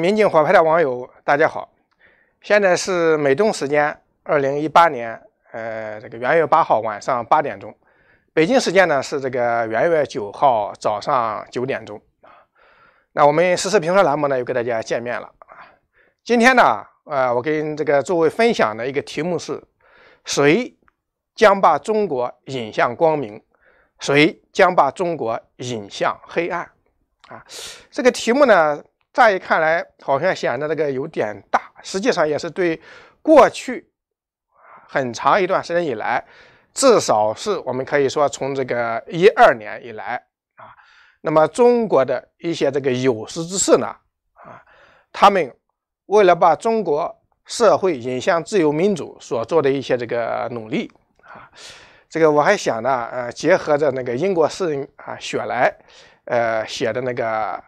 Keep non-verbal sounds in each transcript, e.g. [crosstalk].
民警火拍的网友，大家好！现在是美东时间二零一八年呃这个元月八号晚上八点钟，北京时间呢是这个元月九号早上九点钟啊。那我们时事评测栏目呢又跟大家见面了啊。今天呢呃我跟这个诸位分享的一个题目是：谁将把中国引向光明？谁将把中国引向黑暗？啊，这个题目呢。乍一看来，好像显得这个有点大，实际上也是对过去很长一段时间以来，至少是我们可以说从这个一二年以来啊，那么中国的一些这个有识之士呢啊，他们为了把中国社会引向自由民主所做的一些这个努力啊，这个我还想呢，呃，结合着那个英国诗人啊雪莱，呃写的那个《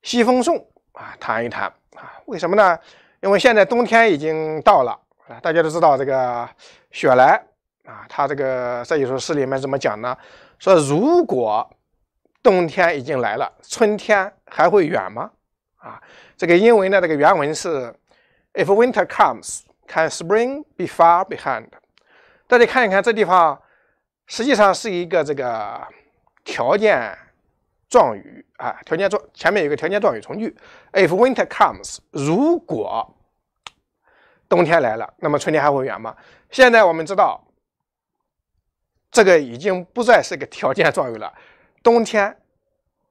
西风颂》。啊，谈一谈啊，为什么呢？因为现在冬天已经到了啊，大家都知道这个雪莱啊，他这个在一首诗里面怎么讲呢？说如果冬天已经来了，春天还会远吗？啊，这个英文呢，这个原文是 If winter comes, can spring be far behind？大家看一看这地方，实际上是一个这个条件状语。啊，条件状前面有一个条件状语从句，if winter comes，如果冬天来了，那么春天还会远吗？现在我们知道，这个已经不再是个条件状语了。冬天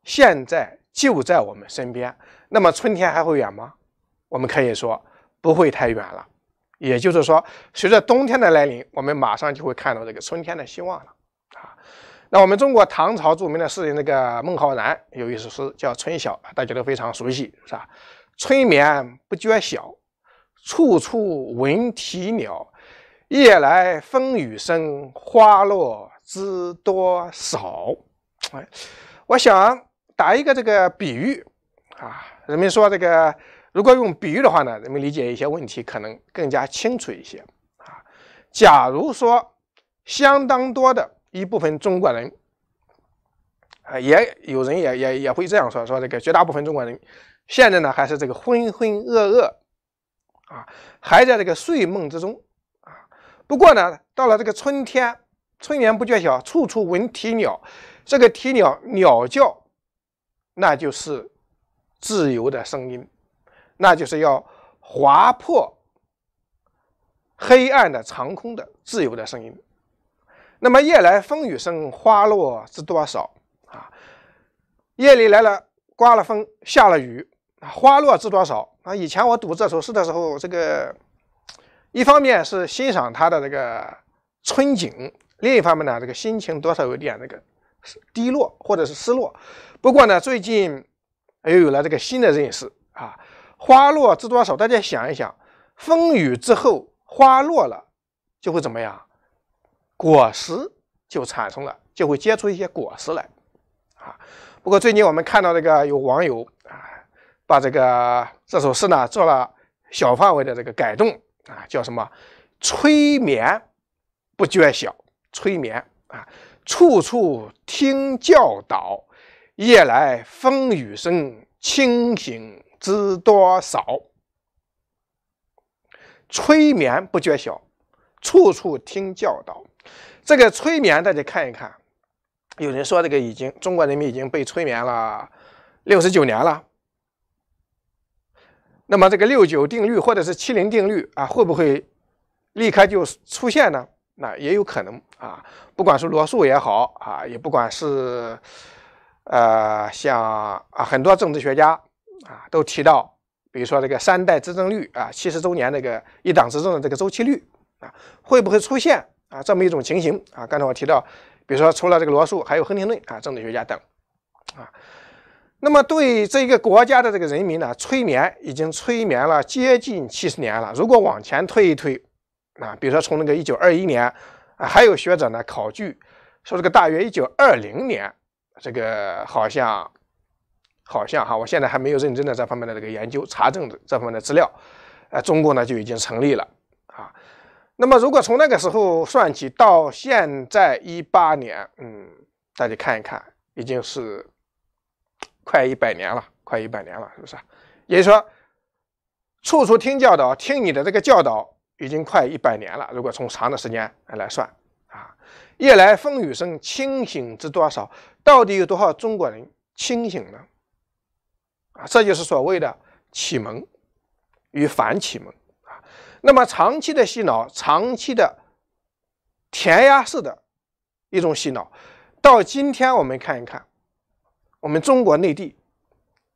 现在就在我们身边，那么春天还会远吗？我们可以说不会太远了。也就是说，随着冬天的来临，我们马上就会看到这个春天的希望了。那我们中国唐朝著名的诗人那个孟浩然，有一首诗叫《春晓》，大家都非常熟悉，是吧？春眠不觉晓，处处闻啼鸟。夜来风雨声，花落知多少。哎，我想打一个这个比喻啊。人们说这个如果用比喻的话呢，人们理解一些问题可能更加清楚一些啊。假如说相当多的。一部分中国人啊，也有人也也也会这样说说这个绝大部分中国人现在呢还是这个浑浑噩噩啊，还在这个睡梦之中啊。不过呢，到了这个春天，春眠不觉晓，处处闻啼鸟。这个啼鸟鸟叫，那就是自由的声音，那就是要划破黑暗的长空的自由的声音。那么夜来风雨声，花落知多少啊？夜里来了，刮了风，下了雨，花落知多少啊？以前我读这首诗的时候，这个一方面是欣赏它的这个春景，另一方面呢，这个心情多少有点那个低落或者是失落。不过呢，最近又有了这个新的认识啊，花落知多少？大家想一想，风雨之后花落了，就会怎么样？果实就产生了，就会结出一些果实来，啊！不过最近我们看到这个有网友啊，把这个这首诗呢做了小范围的这个改动啊，叫什么？催眠不觉晓，催眠啊，处处听教导，夜来风雨声，清醒知多少？催眠不觉晓，处处听教导。这个催眠，大家看一看，有人说这个已经中国人民已经被催眠了六十九年了。那么这个六九定律或者是七零定律啊，会不会立刻就出现呢？那也有可能啊。不管是罗素也好啊，也不管是呃像啊很多政治学家啊都提到，比如说这个三代执政率啊，七十周年这个一党执政的这个周期率啊，会不会出现？啊，这么一种情形啊，刚才我提到，比如说除了这个罗素，还有亨廷顿啊，政治学家等，啊，那么对这个国家的这个人民呢，催眠已经催眠了接近七十年了。如果往前推一推，啊，比如说从那个一九二一年，啊，还有学者呢考据说，这个大约一九二零年，这个好像好像哈，我现在还没有认真的这方面的这个研究查证的这方面的资料，啊，中共呢就已经成立了。那么，如果从那个时候算起到现在一八年，嗯，大家看一看，已经是快一百年了，快一百年了，是不是？也就是说，处处听教导，听你的这个教导，已经快一百年了。如果从长的时间来算啊，夜来风雨声，清醒知多少？到底有多少中国人清醒了？啊，这就是所谓的启蒙与反启蒙。那么长期的洗脑，长期的填鸭式的一种洗脑，到今天我们看一看，我们中国内地、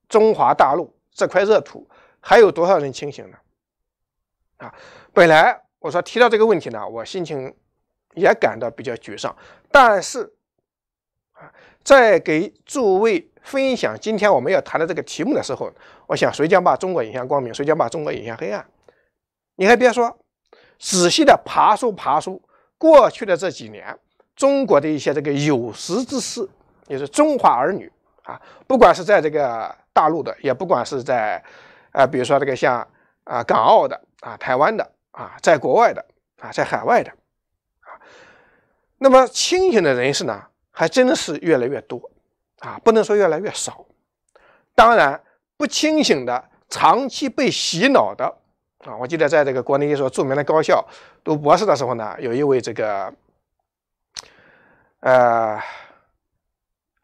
中华大陆这块热土，还有多少人清醒呢？啊，本来我说提到这个问题呢，我心情也感到比较沮丧，但是啊，在给诸位分享今天我们要谈的这个题目的时候，我想谁将把中国引向光明，谁将把中国引向黑暗？你还别说，仔细的爬梳爬梳过去的这几年，中国的一些这个有识之士，也是中华儿女啊，不管是在这个大陆的，也不管是在啊，比如说这个像啊港澳的啊、台湾的啊，在国外的啊，在海外的啊，那么清醒的人士呢，还真是越来越多啊，不能说越来越少。当然，不清醒的、长期被洗脑的。啊，我记得在这个国内一所著名的高校读博士的时候呢，有一位这个，呃，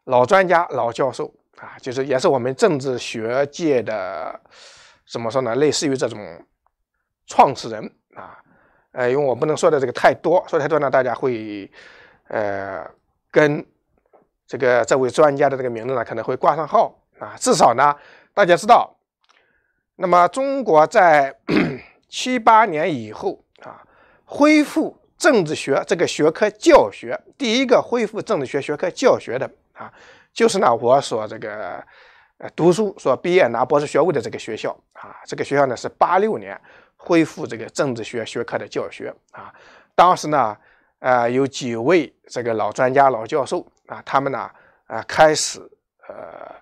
老专家、老教授啊，就是也是我们政治学界的怎么说呢？类似于这种创始人啊，呃，因为我不能说的这个太多，说太多呢，大家会呃跟这个这位专家的这个名字呢可能会挂上号啊，至少呢大家知道，那么中国在。七八年以后啊，恢复政治学这个学科教学，第一个恢复政治学学科教学的啊，就是呢我所这个呃读书所毕业拿博士学位的这个学校啊，这个学校呢是八六年恢复这个政治学学科的教学啊，当时呢呃有几位这个老专家老教授啊，他们呢啊开始呃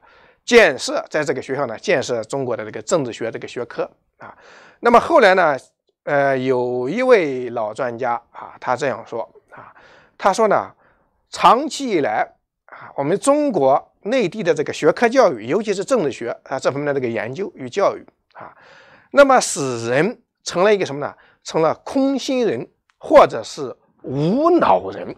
建设在这个学校呢建设中国的这个政治学这个学科啊。那么后来呢？呃，有一位老专家啊，他这样说啊，他说呢，长期以来啊，我们中国内地的这个学科教育，尤其是政治学啊这方面的这个研究与教育啊，那么使人成了一个什么呢？成了空心人，或者是无脑人。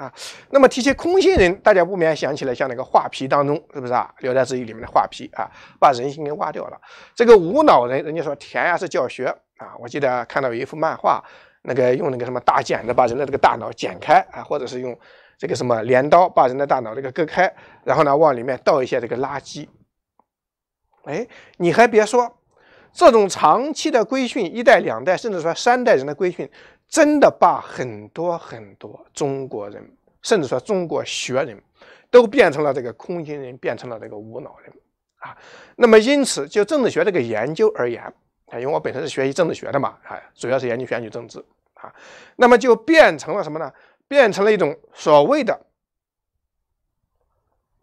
啊，那么提起空心人，大家不免想起来像那个画皮当中，是不是啊？聊斋志异里面的画皮啊，把人心给挖掉了。这个无脑人，人家说填鸭是教学啊。我记得看到有一幅漫画，那个用那个什么大剪子把人的这个大脑剪开啊，或者是用这个什么镰刀把人的大脑这个割开，然后呢往里面倒一些这个垃圾。哎，你还别说，这种长期的规训，一代、两代，甚至说三代人的规训，真的把很多很多中国人。甚至说，中国学人都变成了这个空心人，变成了这个无脑人啊。那么，因此就政治学这个研究而言，啊，因为我本身是学习政治学的嘛，啊，主要是研究选举政治啊。那么就变成了什么呢？变成了一种所谓的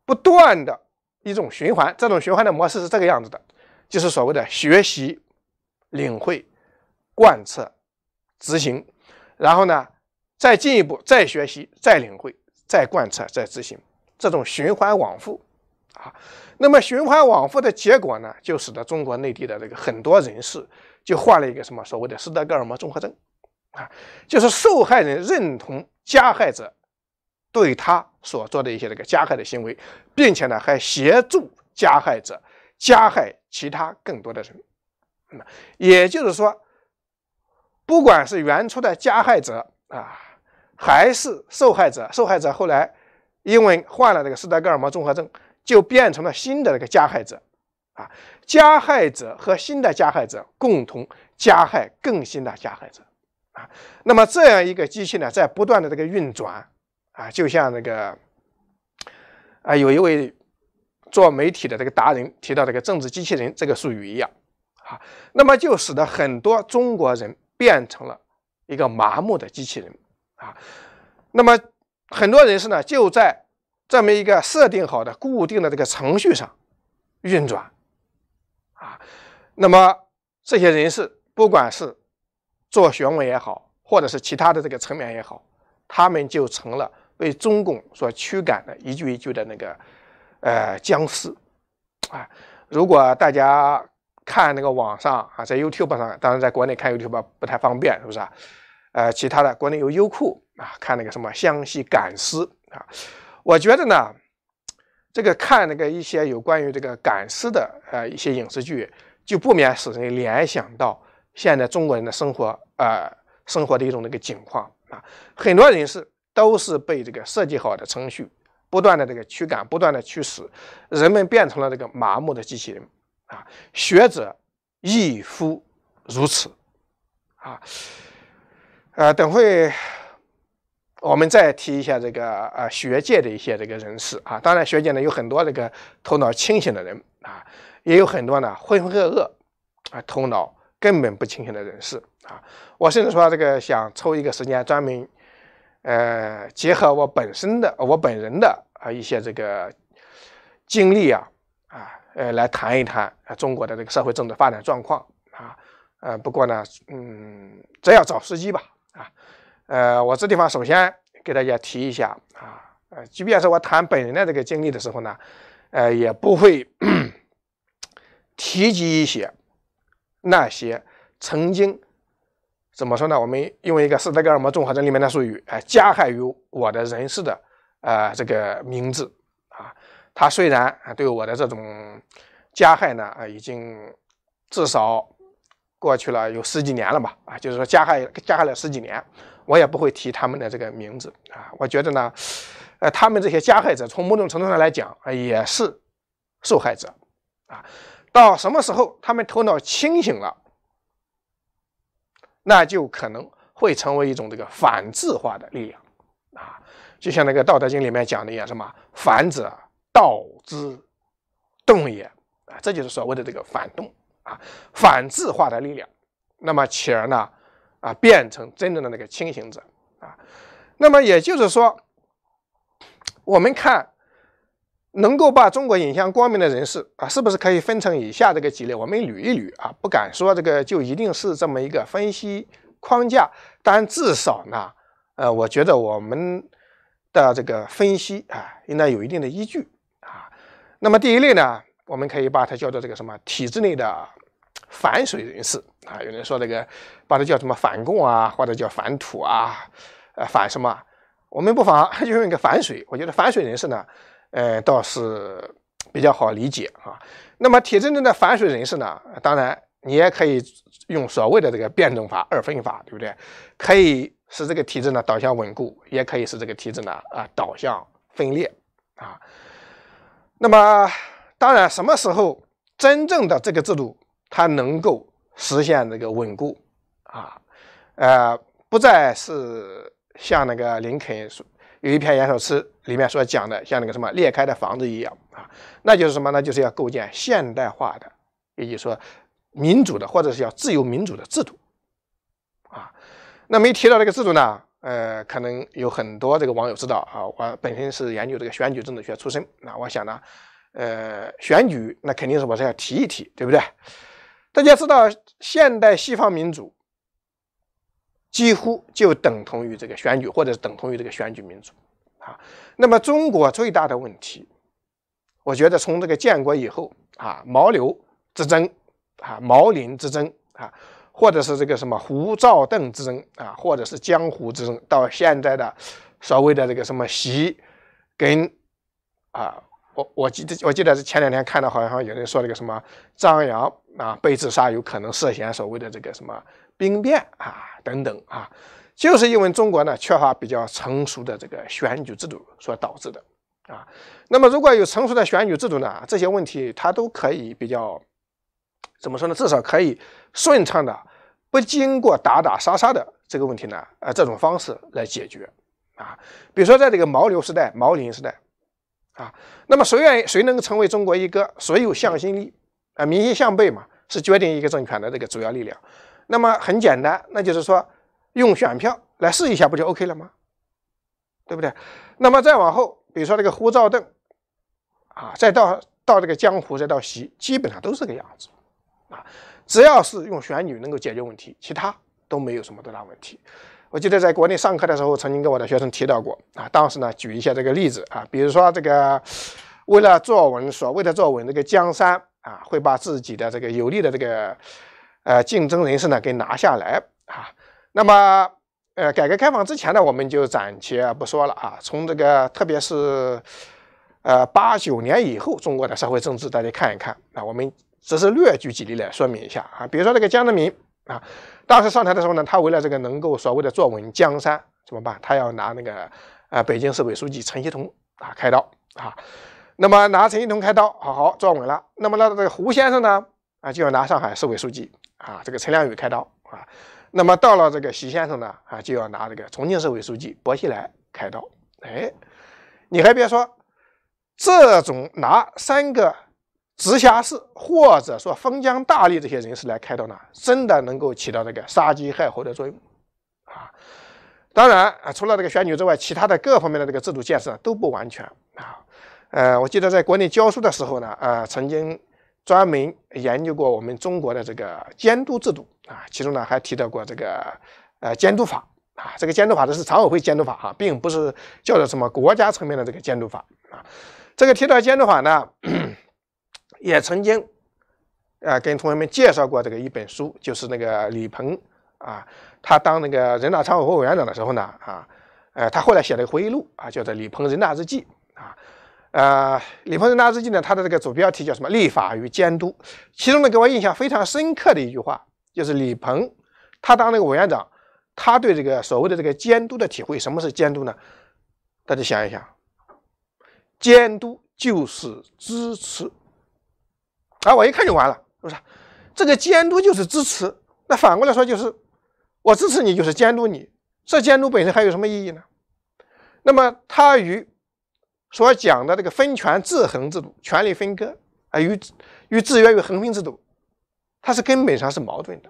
不断的一种循环。这种循环的模式是这个样子的，就是所谓的学习、领会、贯彻、执行，然后呢？再进一步，再学习，再领会，再贯彻，再执行，这种循环往复，啊，那么循环往复的结果呢，就使得中国内地的这个很多人士就患了一个什么所谓的斯德哥尔摩综合症啊，就是受害人认同加害者对他所做的一些这个加害的行为，并且呢还协助加害者加害其他更多的人，那也就是说，不管是原初的加害者啊。还是受害者，受害者后来因为患了这个斯德哥尔摩综合症，就变成了新的这个加害者啊，加害者和新的加害者共同加害更新的加害者啊，那么这样一个机器呢，在不断的这个运转啊，就像那个啊，有一位做媒体的这个达人提到这个政治机器人这个术语一样啊，那么就使得很多中国人变成了一个麻木的机器人。啊，那么很多人士呢，就在这么一个设定好的、固定的这个程序上运转啊。那么这些人士，不管是做学问也好，或者是其他的这个层面也好，他们就成了被中共所驱赶的一具一具的那个呃僵尸啊。如果大家看那个网上啊，在 YouTube 上，当然在国内看 YouTube 不太方便，是不是？啊？呃，其他的国内有优酷啊，看那个什么湘西赶尸啊，我觉得呢，这个看那个一些有关于这个赶尸的呃一些影视剧，就不免使人联想到现在中国人的生活啊，生活的一种那个景况啊，很多人是都是被这个设计好的程序不断的这个驱赶，不断的驱使，人们变成了这个麻木的机器人啊，学者亦夫如此啊。呃，等会我们再提一下这个呃学界的一些这个人士啊，当然学界呢有很多这个头脑清醒的人啊，也有很多呢浑浑噩噩啊，头脑根本不清醒的人士啊。我甚至说这个想抽一个时间专门呃结合我本身的我本人的啊一些这个经历啊啊呃来谈一谈中国的这个社会政治发展状况啊呃不过呢嗯这要找时机吧。呃，我这地方首先给大家提一下啊，呃，即便是我谈本人的这个经历的时候呢，呃，也不会 [clears throat] 提及一些那些曾经怎么说呢？我们用一个斯德哥尔摩综合症里面的术语，哎，加害于我的人士的呃这个名字啊，他虽然对我的这种加害呢啊，已经至少过去了有十几年了吧啊，就是说加害加害了十几年。我也不会提他们的这个名字啊！我觉得呢，呃，他们这些加害者从某种程度上来讲也是受害者啊。到什么时候他们头脑清醒了，那就可能会成为一种这个反智化的力量啊！就像那个《道德经》里面讲的一样，什么“反者道之动也”啊，这就是所谓的这个反动啊，反智化的力量。那么，且呢？啊，变成真正的那个清醒者啊。那么也就是说，我们看能够把中国引向光明的人士啊，是不是可以分成以下这个几类？我们捋一捋啊，不敢说这个就一定是这么一个分析框架，但至少呢，呃，我觉得我们的这个分析啊，应该有一定的依据啊。那么第一类呢，我们可以把它叫做这个什么体制内的反水人士。啊，有人说这个，把它叫什么反共啊，或者叫反土啊，呃，反什么？我们不妨 [laughs] 就用一个反水。我觉得反水人士呢，呃，倒是比较好理解啊。那么体制铮的反水人士呢，当然你也可以用所谓的这个辩证法二分法，对不对？可以使这个体制呢导向稳固，也可以使这个体制呢啊导向分裂啊。那么当然，什么时候真正的这个制度它能够？实现这个稳固，啊，呃，不再是像那个林肯有一篇演说词里面所讲的，像那个什么裂开的房子一样啊，那就是什么呢？就是要构建现代化的，也就是说民主的，或者是要自由民主的制度啊。那没提到这个制度呢，呃，可能有很多这个网友知道啊。我本身是研究这个选举政治学出身，那我想呢，呃，选举那肯定是我是要提一提，对不对？大家知道，现代西方民主几乎就等同于这个选举，或者是等同于这个选举民主啊。那么中国最大的问题，我觉得从这个建国以后啊，毛刘之争啊，毛林之争啊，或者是这个什么胡赵邓之争啊，或者是江湖之争，到现在的所谓的这个什么习跟啊，我我记得我记得是前两天看到好像有人说那个什么张扬。啊，被自杀有可能涉嫌所谓的这个什么兵变啊等等啊，就是因为中国呢缺乏比较成熟的这个选举制度所导致的啊。那么如果有成熟的选举制度呢，这些问题它都可以比较怎么说呢？至少可以顺畅的不经过打打杀杀的这个问题呢，呃，这种方式来解决啊。比如说在这个毛流时代、毛林时代啊，那么谁愿意谁能成为中国一哥？谁有向心力？啊，民心向背嘛，是决定一个政权的这个主要力量。那么很简单，那就是说，用选票来试一下，不就 OK 了吗？对不对？那么再往后，比如说这个胡赵邓，啊，再到到这个江湖，再到习，基本上都是这个样子。啊，只要是用选举能够解决问题，其他都没有什么多大问题。我记得在国内上课的时候，曾经跟我的学生提到过啊，当时呢举一下这个例子啊，比如说这个为了作文，所谓的作文这个江山。啊，会把自己的这个有利的这个，呃，竞争人士呢给拿下来啊。那么，呃，改革开放之前呢，我们就暂且不说了啊。从这个特别是，呃，八九年以后，中国的社会政治，大家看一看啊。我们只是略举几例来说明一下啊。比如说这个江泽民啊，当时上台的时候呢，他为了这个能够所谓的坐稳江山，怎么办？他要拿那个啊，北京市委书记陈希同啊开刀啊。那么拿陈一同开刀，好好坐稳了。那么那这个胡先生呢？啊，就要拿上海市委书记啊，这个陈良宇开刀啊。那么到了这个习先生呢？啊，就要拿这个重庆市委书记薄熙来开刀。哎，你还别说，这种拿三个直辖市或者说封疆大吏这些人士来开刀呢，真的能够起到这个杀鸡骇猴的作用啊。当然啊，除了这个选举之外，其他的各方面的这个制度建设都不完全啊。呃，我记得在国内教书的时候呢，啊，曾经专门研究过我们中国的这个监督制度啊，其中呢还提到过这个呃监督法啊，这个监督法这是常委会监督法哈，并不是叫做什么国家层面的这个监督法啊。这个提到监督法呢，[clears throat] 也曾经呃跟同学们介绍过这个一本书，就是那个李鹏啊，他当那个人大常委会委员长的时候呢，啊，呃，他后来写了个回忆录啊，叫做《李鹏人大日记》啊。呃，李鹏程大日记呢，他的这个主标题叫什么？立法与监督。其中呢，给我印象非常深刻的一句话，就是李鹏他当那个委员长，他对这个所谓的这个监督的体会，什么是监督呢？大家想一想，监督就是支持，啊，我一看就完了，是不是？这个监督就是支持，那反过来说就是我支持你就是监督你，这监督本身还有什么意义呢？那么他与。所讲的这个分权制衡制度、权力分割啊，与与制约与衡平制度，它是根本上是矛盾的，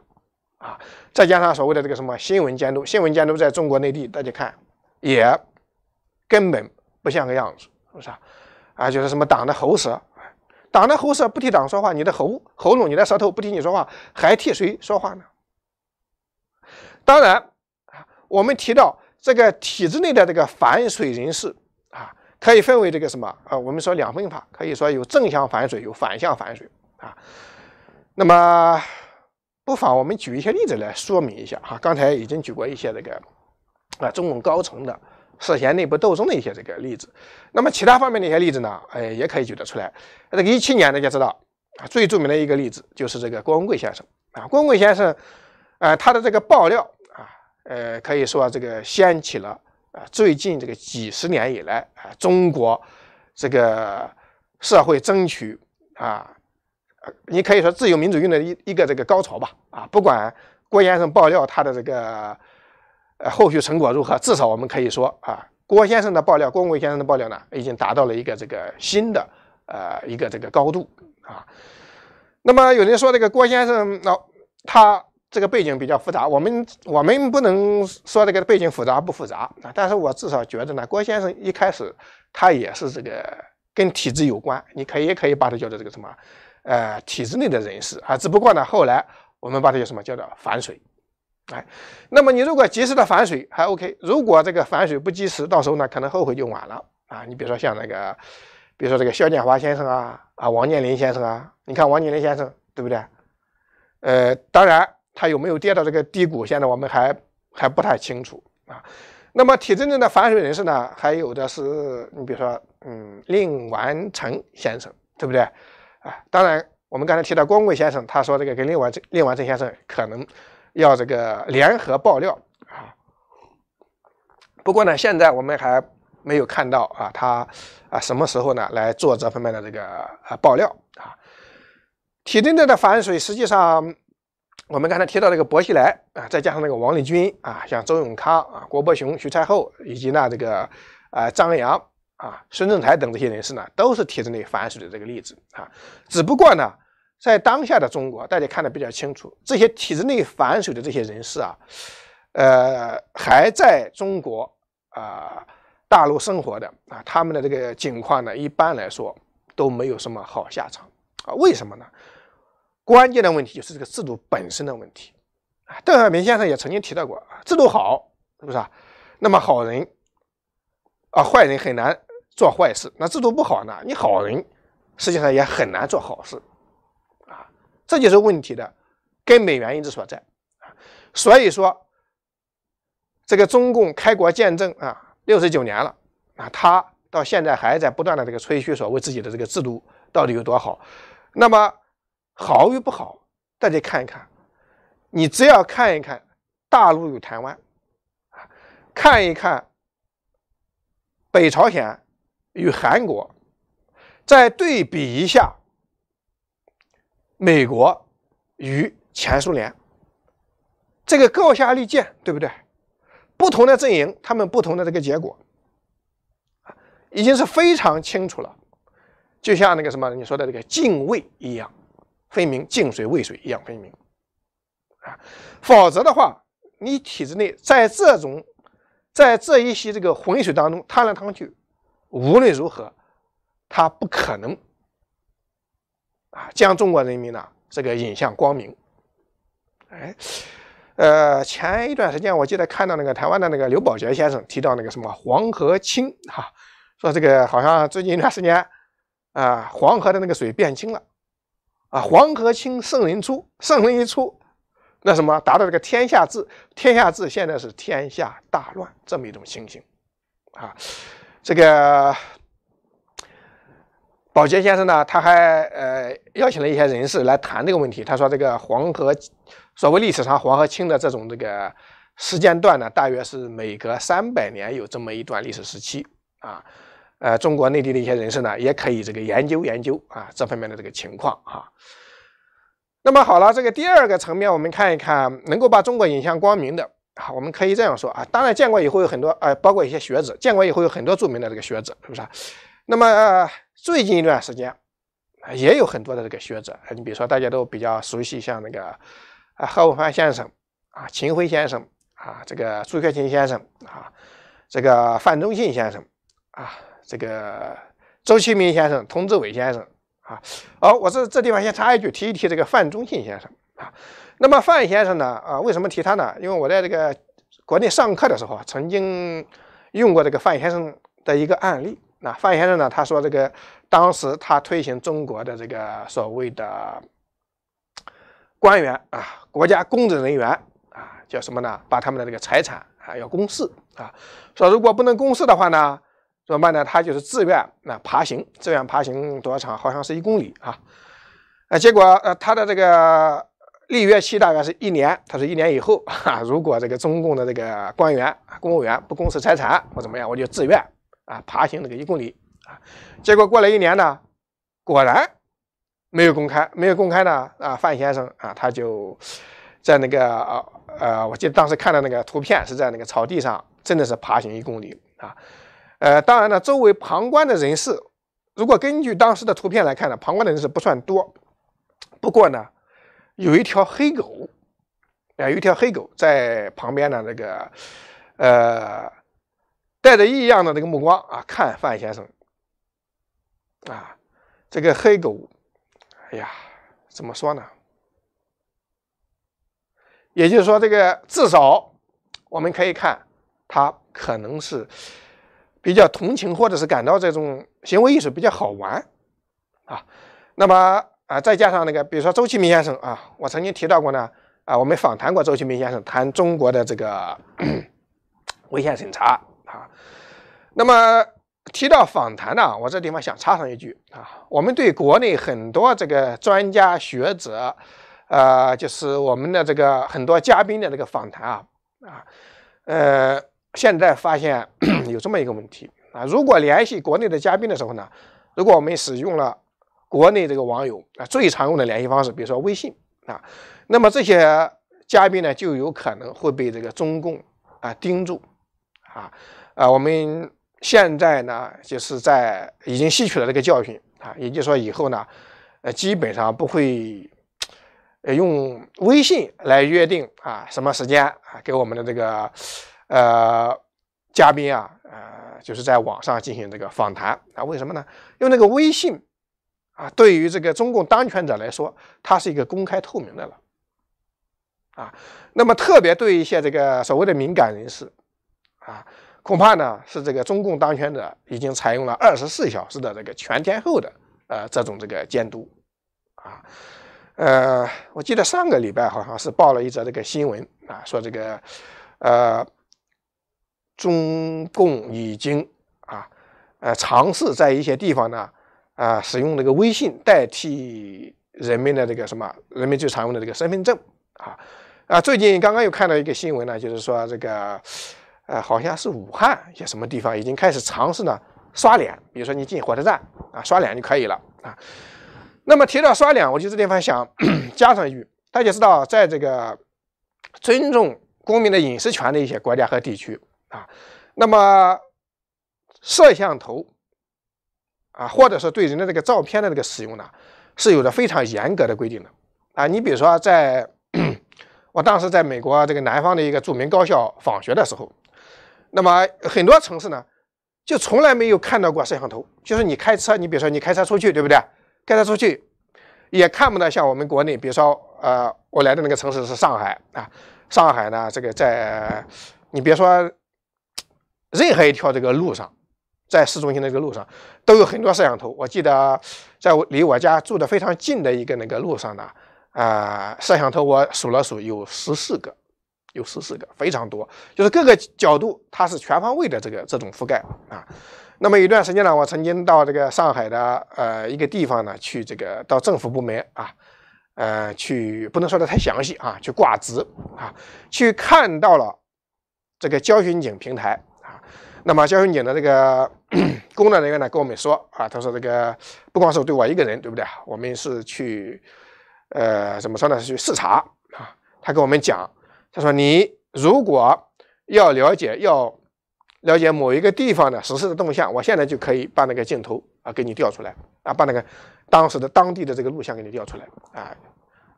啊，再加上所谓的这个什么新闻监督，新闻监督在中国内地，大家看也根本不像个样子，是不是啊？啊，就是什么党的喉舌，党的喉舌不替党说话，你的喉喉咙，你的舌头不替你说话，还替谁说话呢？当然我们提到这个体制内的这个反水人士。可以分为这个什么啊？我们说两分法，可以说有正向反水，有反向反水啊。那么，不妨我们举一些例子来说明一下哈。刚才已经举过一些这个啊，中共高层的涉嫌内部斗争的一些这个例子。那么，其他方面的一些例子呢？哎，也可以举得出来。这个一七年大家知道啊，最著名的一个例子就是这个郭文贵先生啊。郭文贵先生，呃，他的这个爆料啊，呃，可以说这个掀起了。最近这个几十年以来啊，中国这个社会争取啊，你可以说自由民主运动的一一个这个高潮吧啊，不管郭先生爆料他的这个呃后续成果如何，至少我们可以说啊，郭先生的爆料、郭文贵先生的爆料呢，已经达到了一个这个新的呃一个这个高度啊。那么有人说这个郭先生那他。这个背景比较复杂，我们我们不能说这个背景复杂不复杂啊，但是我至少觉得呢，郭先生一开始他也是这个跟体制有关，你可以也可以把它叫做这个什么，呃，体制内的人士啊，只不过呢，后来我们把它叫什么叫做反水，哎，那么你如果及时的反水还 OK，如果这个反水不及时，到时候呢，可能后悔就晚了啊，你比如说像那个，比如说这个肖建华先生啊，啊王健林先生啊，你看王健林先生对不对？呃，当然。他有没有跌到这个低谷？现在我们还还不太清楚啊。那么铁证证的反水人士呢？还有的是你比如说，嗯，令完成先生，对不对？啊，当然，我们刚才提到光贵先生，他说这个跟令完令完成先生可能要这个联合爆料啊。不过呢，现在我们还没有看到啊，他啊什么时候呢来做这方面的这个啊爆料啊？铁证证的反水实际上。我们刚才提到这个薄熙来啊，再加上那个王立军啊，像周永康啊、郭伯雄、徐才厚，以及呢这个，呃，张阳啊、孙政才等这些人士呢，都是体制内反水的这个例子啊。只不过呢，在当下的中国，大家看得比较清楚，这些体制内反水的这些人士啊，呃，还在中国啊大陆生活的啊，他们的这个境况呢，一般来说都没有什么好下场啊。为什么呢？关键的问题就是这个制度本身的问题啊！邓小平先生也曾经提到过，制度好，是不是啊？那么好人，啊坏人很难做坏事。那制度不好呢？你好人，实际上也很难做好事啊！这就是问题的根本原因之所在啊！所以说，这个中共开国建政啊，六十九年了啊，他到现在还在不断的这个吹嘘，说为自己的这个制度到底有多好。那么好与不好，大家看一看。你只要看一看大陆与台湾，看一看北朝鲜与韩国，再对比一下美国与前苏联，这个高下立见，对不对？不同的阵营，他们不同的这个结果，已经是非常清楚了。就像那个什么你说的这个敬畏一样。分明，净水、未水一样分明啊！否则的话，你体制内在这种在这一些这个浑水当中趟来趟去，无论如何，他不可能啊将中国人民呢这个引向光明。哎，呃，前一段时间我记得看到那个台湾的那个刘宝杰先生提到那个什么黄河清哈，说这个好像最近一段时间啊黄河的那个水变清了。啊，黄河清，圣人出。圣人一出，那什么，达到这个天下治。天下治，现在是天下大乱这么一种情形。啊，这个宝杰先生呢，他还呃邀请了一些人士来谈这个问题。他说，这个黄河，所谓历史上黄河清的这种这个时间段呢，大约是每隔三百年有这么一段历史时期啊。呃，中国内地的一些人士呢，也可以这个研究研究啊，这方面的这个情况啊。那么好了，这个第二个层面，我们看一看能够把中国引向光明的啊，我们可以这样说啊。当然，建国以后有很多呃，包括一些学者，建国以后有很多著名的这个学者，是不是？那么最近一段时间也有很多的这个学者，你比如说大家都比较熟悉，像那个啊何伟藩先生啊、秦晖先生啊、这个朱学勤先生啊、这个范忠信先生啊。这个周其明先生、佟志伟先生啊，好，我这这地方先插一句，提一提这个范中信先生啊。那么范先生呢，啊，为什么提他呢？因为我在这个国内上课的时候啊，曾经用过这个范先生的一个案例。那范先生呢，他说这个当时他推行中国的这个所谓的官员啊，国家公职人员啊，叫什么呢？把他们的这个财产啊，要公示啊，说如果不能公示的话呢？怎么办呢？他就是自愿那爬行，自愿爬行多少长？好像是一公里啊！啊，结果呃，他的这个立约期大概是一年，他是一年以后啊，如果这个中共的这个官员、公务员不公示财产或怎么样，我就自愿啊爬行这个一公里啊。结果过了一年呢，果然没有公开，没有公开呢啊，范先生啊，他就在那个呃，我记得当时看的那个图片是在那个草地上，真的是爬行一公里啊。呃，当然呢，周围旁观的人士，如果根据当时的图片来看呢，旁观的人士不算多。不过呢，有一条黑狗，啊，有一条黑狗在旁边呢，这个，呃，带着异样的这个目光啊，看范先生。啊，这个黑狗，哎呀，怎么说呢？也就是说，这个至少我们可以看，它可能是。比较同情或者是感到这种行为艺术比较好玩啊，那么啊，再加上那个，比如说周启明先生啊，我曾经提到过呢啊，我们访谈过周启明先生，谈中国的这个 [clears throat] 危险审查啊。那么提到访谈呢，我这地方想插上一句啊，我们对国内很多这个专家学者，呃，就是我们的这个很多嘉宾的这个访谈啊啊，呃。现在发现 [clears throat] 有这么一个问题啊，如果联系国内的嘉宾的时候呢，如果我们使用了国内这个网友啊最常用的联系方式，比如说微信啊，那么这些嘉宾呢就有可能会被这个中共啊盯住啊啊，我们现在呢就是在已经吸取了这个教训啊，也就是说以后呢，呃基本上不会用微信来约定啊什么时间啊给我们的这个。呃，嘉宾啊，呃，就是在网上进行这个访谈啊？为什么呢？因为那个微信啊，对于这个中共当权者来说，它是一个公开透明的了啊。那么，特别对一些这个所谓的敏感人士啊，恐怕呢是这个中共当权者已经采用了二十四小时的这个全天候的呃这种这个监督啊。呃，我记得上个礼拜好像是报了一则这个新闻啊，说这个呃。中共已经啊，呃，尝试在一些地方呢，啊，使用这个微信代替人们的这个什么，人们最常用的这个身份证啊，啊，最近刚刚又看到一个新闻呢，就是说这个，呃，好像是武汉一些什么地方已经开始尝试呢，刷脸，比如说你进火车站啊，刷脸就可以了啊。那么提到刷脸，我就这地方想 [coughs] 加上一句，大家知道，在这个尊重公民的隐私权的一些国家和地区。啊，那么摄像头啊，或者是对人的这个照片的这个使用呢，是有着非常严格的规定的啊。你比如说，在 [clears throat] 我当时在美国这个南方的一个著名高校访学的时候，那么很多城市呢，就从来没有看到过摄像头。就是你开车，你比如说你开车出去，对不对？开车出去也看不到像我们国内，比如说呃，我来的那个城市是上海啊，上海呢，这个在你别说。任何一条这个路上，在市中心的这个路上，都有很多摄像头。我记得，在我离我家住的非常近的一个那个路上呢，啊，摄像头我数了数，有十四个，有十四个，非常多。就是各个角度，它是全方位的这个这种覆盖啊。那么一段时间呢，我曾经到这个上海的呃一个地方呢，去这个到政府部门啊，呃，去不能说的太详细啊，去挂职啊，去看到了这个交巡警平台。那么肖防警的这个工作人员呢，跟我们说啊，他说这个不光是对我一个人，对不对？我们是去，呃，怎么说呢？是去视察啊。他跟我们讲，他说你如果要了解要了解某一个地方的实时的动向，我现在就可以把那个镜头啊给你调出来啊，把那个当时的当地的这个录像给你调出来啊。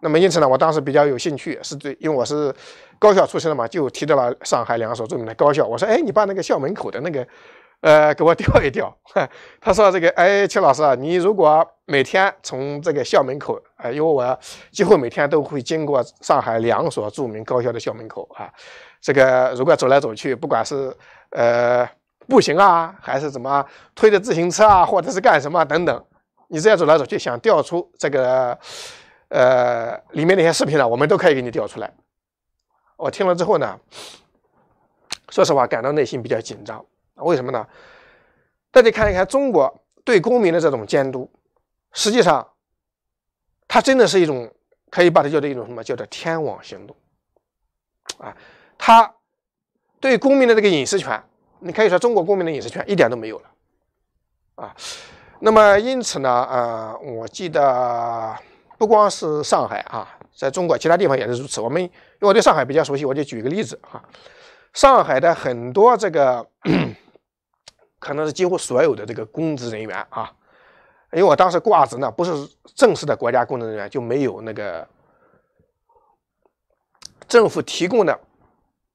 那么因此呢，我当时比较有兴趣，是对，因为我是高校出身的嘛，就提到了上海两所著名的高校。我说：“哎，你把那个校门口的那个，呃，给我调一调。”他说：“这个，哎，邱老师啊，你如果每天从这个校门口啊，因为我几乎每天都会经过上海两所著名高校的校门口啊，这个如果走来走去，不管是呃步行啊，还是怎么推着自行车啊，或者是干什么等等，你这样走来走去，想调出这个。”呃，里面那些视频呢，我们都可以给你调出来。我听了之后呢，说实话感到内心比较紧张。为什么呢？大家看一看，中国对公民的这种监督，实际上，它真的是一种可以把它叫做一种什么，叫做“天网行动”啊。它对公民的这个隐私权，你可以说中国公民的隐私权一点都没有了啊。那么因此呢，啊，我记得。不光是上海啊，在中国其他地方也是如此。我们，因为我对上海比较熟悉，我就举一个例子啊。上海的很多这个，可能是几乎所有的这个公职人员啊，因为我当时挂职呢，不是正式的国家公职人员，就没有那个政府提供的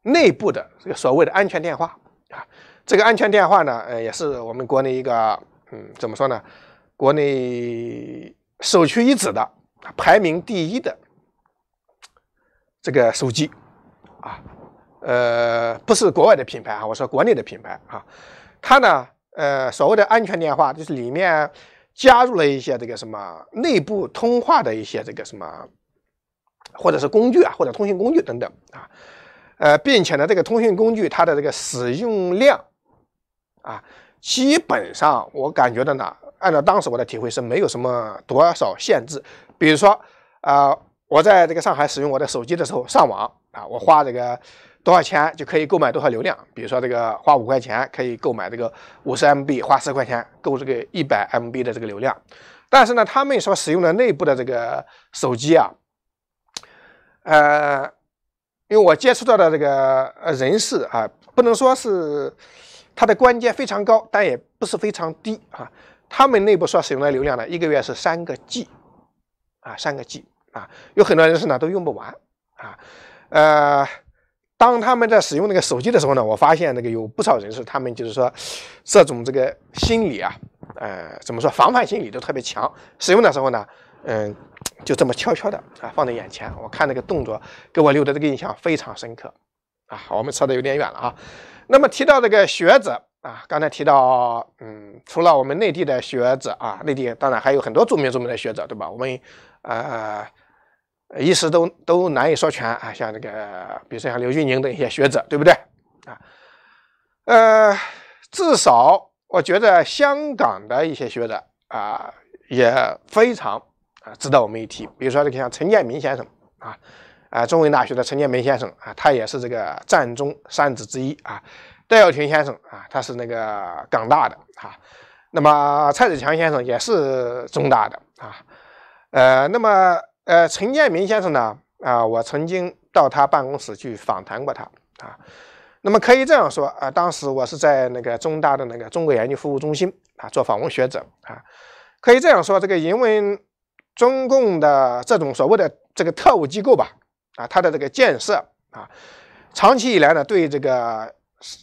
内部的这个所谓的安全电话啊。这个安全电话呢，呃，也是我们国内一个嗯，怎么说呢，国内首屈一指的。排名第一的这个手机啊，呃，不是国外的品牌啊，我说国内的品牌啊，它呢，呃，所谓的安全电话就是里面加入了一些这个什么内部通话的一些这个什么，或者是工具啊，或者通讯工具等等啊，呃，并且呢，这个通讯工具它的这个使用量啊，基本上我感觉到呢。按照当时我的体会是没有什么多少限制，比如说，呃，我在这个上海使用我的手机的时候上网啊，我花这个多少钱就可以购买多少流量，比如说这个花五块钱可以购买这个五十 MB，花十块钱购这个一百 MB 的这个流量。但是呢，他们所使用的内部的这个手机啊，呃，因为我接触到的这个呃人士啊，不能说是它的官阶非常高，但也不是非常低啊。他们内部所使用的流量呢，一个月是三个 G，啊，三个 G，啊，有很多人士呢都用不完，啊，呃，当他们在使用那个手机的时候呢，我发现那个有不少人士，他们就是说，这种这个心理啊，呃，怎么说，防范心理都特别强，使用的时候呢，嗯，就这么悄悄的啊放在眼前，我看那个动作给我留的这个印象非常深刻，啊，我们扯的有点远了啊，那么提到这个学者。啊，刚才提到，嗯，除了我们内地的学者啊，内地当然还有很多著名著名的学者，对吧？我们呃一时都都难以说全啊，像这个，比如说像刘俊宁的一些学者，对不对？啊，呃，至少我觉得香港的一些学者啊也非常啊值得我们一提，比如说这个像陈建民先生啊，啊，中文大学的陈建民先生啊，他也是这个战中三子之一啊。戴耀庭先生啊，他是那个港大的啊，那么蔡子强先生也是中大的啊，呃，那么呃，陈建民先生呢啊，我曾经到他办公室去访谈过他啊，那么可以这样说啊，当时我是在那个中大的那个中国研究服务中心啊做访问学者啊，可以这样说，这个因为中共的这种所谓的这个特务机构吧啊，它的这个建设啊，长期以来呢对这个。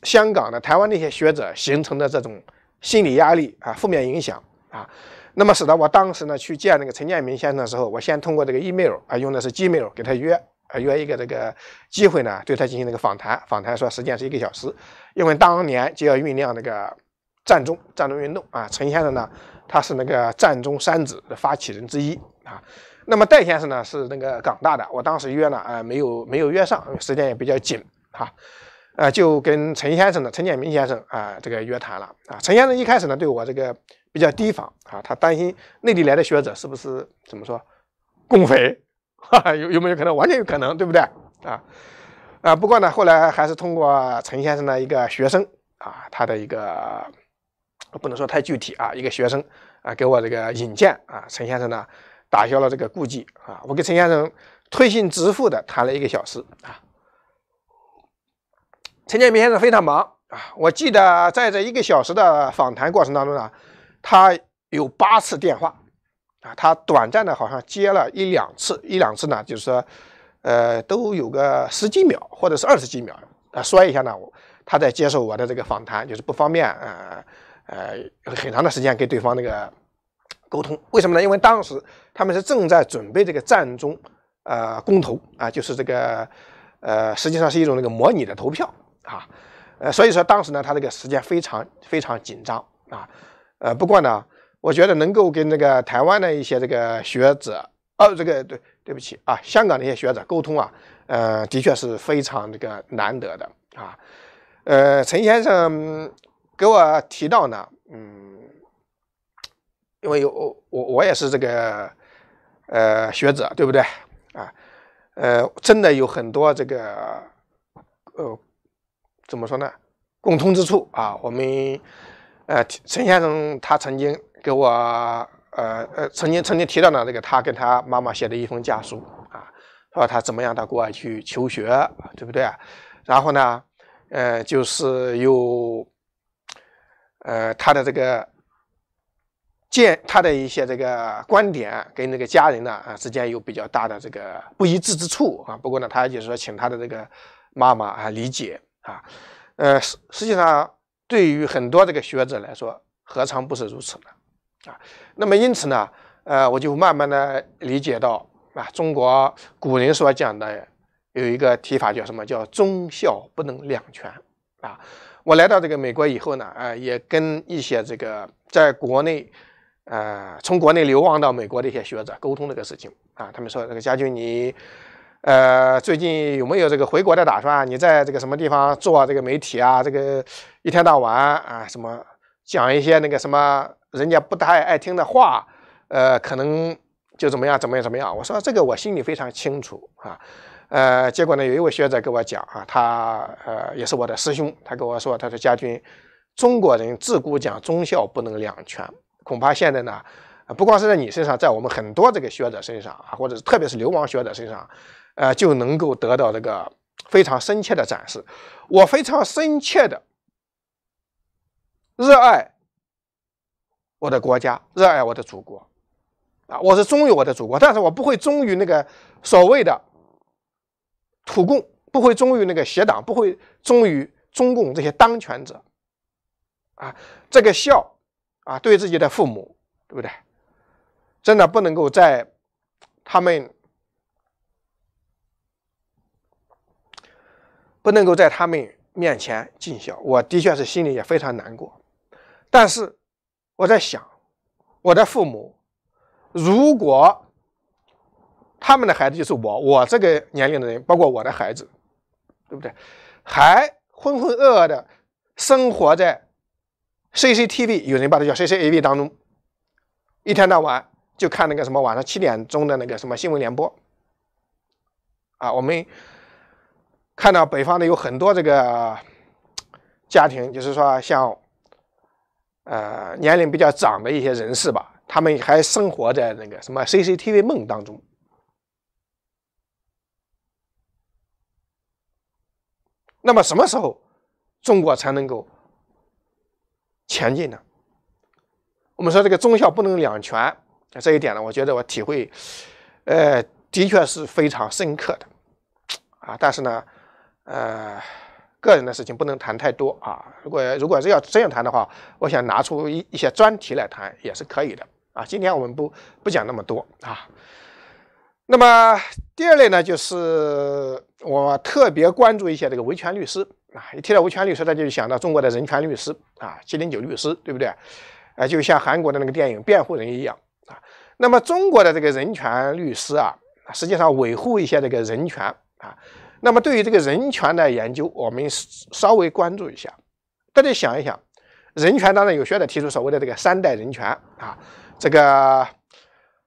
香港的、台湾那些学者形成的这种心理压力啊，负面影响啊，那么使得我当时呢去见那个陈建民先生的时候，我先通过这个 email 啊，用的是 gmail 给他约啊约一个这个机会呢，对他进行那个访谈。访谈说时间是一个小时，因为当年就要酝酿那个战中战中运动啊。陈先生呢，他是那个战中三子的发起人之一啊。那么戴先生呢是那个港大的，我当时约了啊，没有没有约上，时间也比较紧哈。啊，就跟陈先生呢，陈建明先生啊，这个约谈了啊。陈先生一开始呢，对我这个比较提防啊，他担心内地来的学者是不是怎么说，共匪，有有没有可能，完全有可能，对不对啊？啊，不过呢，后来还是通过陈先生的一个学生啊，他的一个不能说太具体啊，一个学生啊，给我这个引荐啊，陈先生呢，打消了这个顾忌啊，我跟陈先生推心置腹的谈了一个小时啊。陈建斌先生非常忙啊！我记得在这一个小时的访谈过程当中呢，他有八次电话啊，他短暂的好像接了一两次，一两次呢，就是说，呃，都有个十几秒或者是二十几秒啊，说一下呢，他在接受我的这个访谈就是不方便啊，呃，很长的时间跟对方那个沟通，为什么呢？因为当时他们是正在准备这个战中，呃，公投啊，就是这个，呃，实际上是一种那个模拟的投票。啊，呃，所以说当时呢，他这个时间非常非常紧张啊，呃，不过呢，我觉得能够跟这个台湾的一些这个学者，哦，这个对对不起啊，香港的一些学者沟通啊，呃，的确是非常这个难得的啊，呃，陈先生给我提到呢，嗯，因为有我我我也是这个呃学者，对不对啊？呃，真的有很多这个呃。怎么说呢？共通之处啊，我们呃，陈先生他曾经给我呃呃，曾经曾经提到呢，这个他跟他妈妈写的一封家书啊，说他怎么样到国外去求学，对不对？然后呢，呃，就是有呃他的这个见他的一些这个观点跟那个家人呢啊之间有比较大的这个不一致之处啊。不过呢，他就是说请他的这个妈妈啊理解。啊，呃，实实际上对于很多这个学者来说，何尝不是如此呢？啊，那么因此呢，呃，我就慢慢的理解到啊，中国古人所讲的有一个提法叫什么？叫忠孝不能两全啊。我来到这个美国以后呢，呃，也跟一些这个在国内，呃，从国内流亡到美国的一些学者沟通这个事情啊，他们说这个家军你。呃，最近有没有这个回国的打算？你在这个什么地方做这个媒体啊？这个一天到晚啊，什么讲一些那个什么人家不太爱听的话，呃，可能就怎么样怎么样怎么样？我说这个我心里非常清楚啊，呃，结果呢，有一位学者跟我讲啊，他呃也是我的师兄，他跟我说，他说家军，中国人自古讲忠孝不能两全，恐怕现在呢，不光是在你身上，在我们很多这个学者身上啊，或者特别是流亡学者身上。呃，就能够得到这个非常深切的展示。我非常深切的热爱我的国家，热爱我的祖国，啊，我是忠于我的祖国，但是我不会忠于那个所谓的土共，不会忠于那个邪党，不会忠于中共这些当权者，啊，这个孝啊，对自己的父母，对不对？真的不能够在他们。不能够在他们面前尽孝，我的确是心里也非常难过。但是我在想，我的父母，如果他们的孩子就是我，我这个年龄的人，包括我的孩子，对不对？还浑浑噩噩的生活在 CCTV，有人把它叫 CCTV 当中，一天到晚就看那个什么，晚上七点钟的那个什么新闻联播，啊，我们。看到北方的有很多这个家庭，就是说像，呃，年龄比较长的一些人士吧，他们还生活在那个什么 CCTV 梦当中。那么什么时候中国才能够前进呢？我们说这个忠孝不能两全这一点呢，我觉得我体会，呃，的确是非常深刻的，啊，但是呢。呃，个人的事情不能谈太多啊。如果如果是要这样谈的话，我想拿出一一些专题来谈也是可以的啊。今天我们不不讲那么多啊。那么第二类呢，就是我特别关注一些这个维权律师啊。一提到维权律师，那就想到中国的人权律师啊，七零九律师，对不对？啊，就像韩国的那个电影《辩护人》一样啊。那么中国的这个人权律师啊，实际上维护一些这个人权啊。那么，对于这个人权的研究，我们稍微关注一下。大家想一想，人权当然有学者提出所谓的这个三代人权啊。这个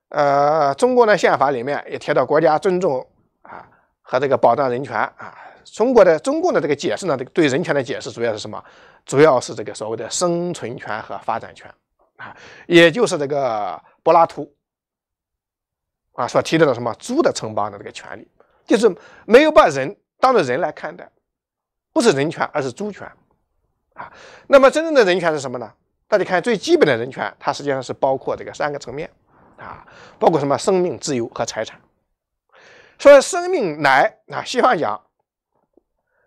呃，中国的宪法里面也提到国家尊重啊和这个保障人权啊。中国的中共的这个解释呢，对对人权的解释主要是什么？主要是这个所谓的生存权和发展权啊，也就是这个柏拉图啊所提到的什么猪的城邦的这个权利。就是没有把人当做人来看待，不是人权，而是猪权，啊。那么真正的人权是什么呢？大家看最基本的人权，它实际上是包括这个三个层面，啊，包括什么？生命、自由和财产。说生命乃啊西方讲，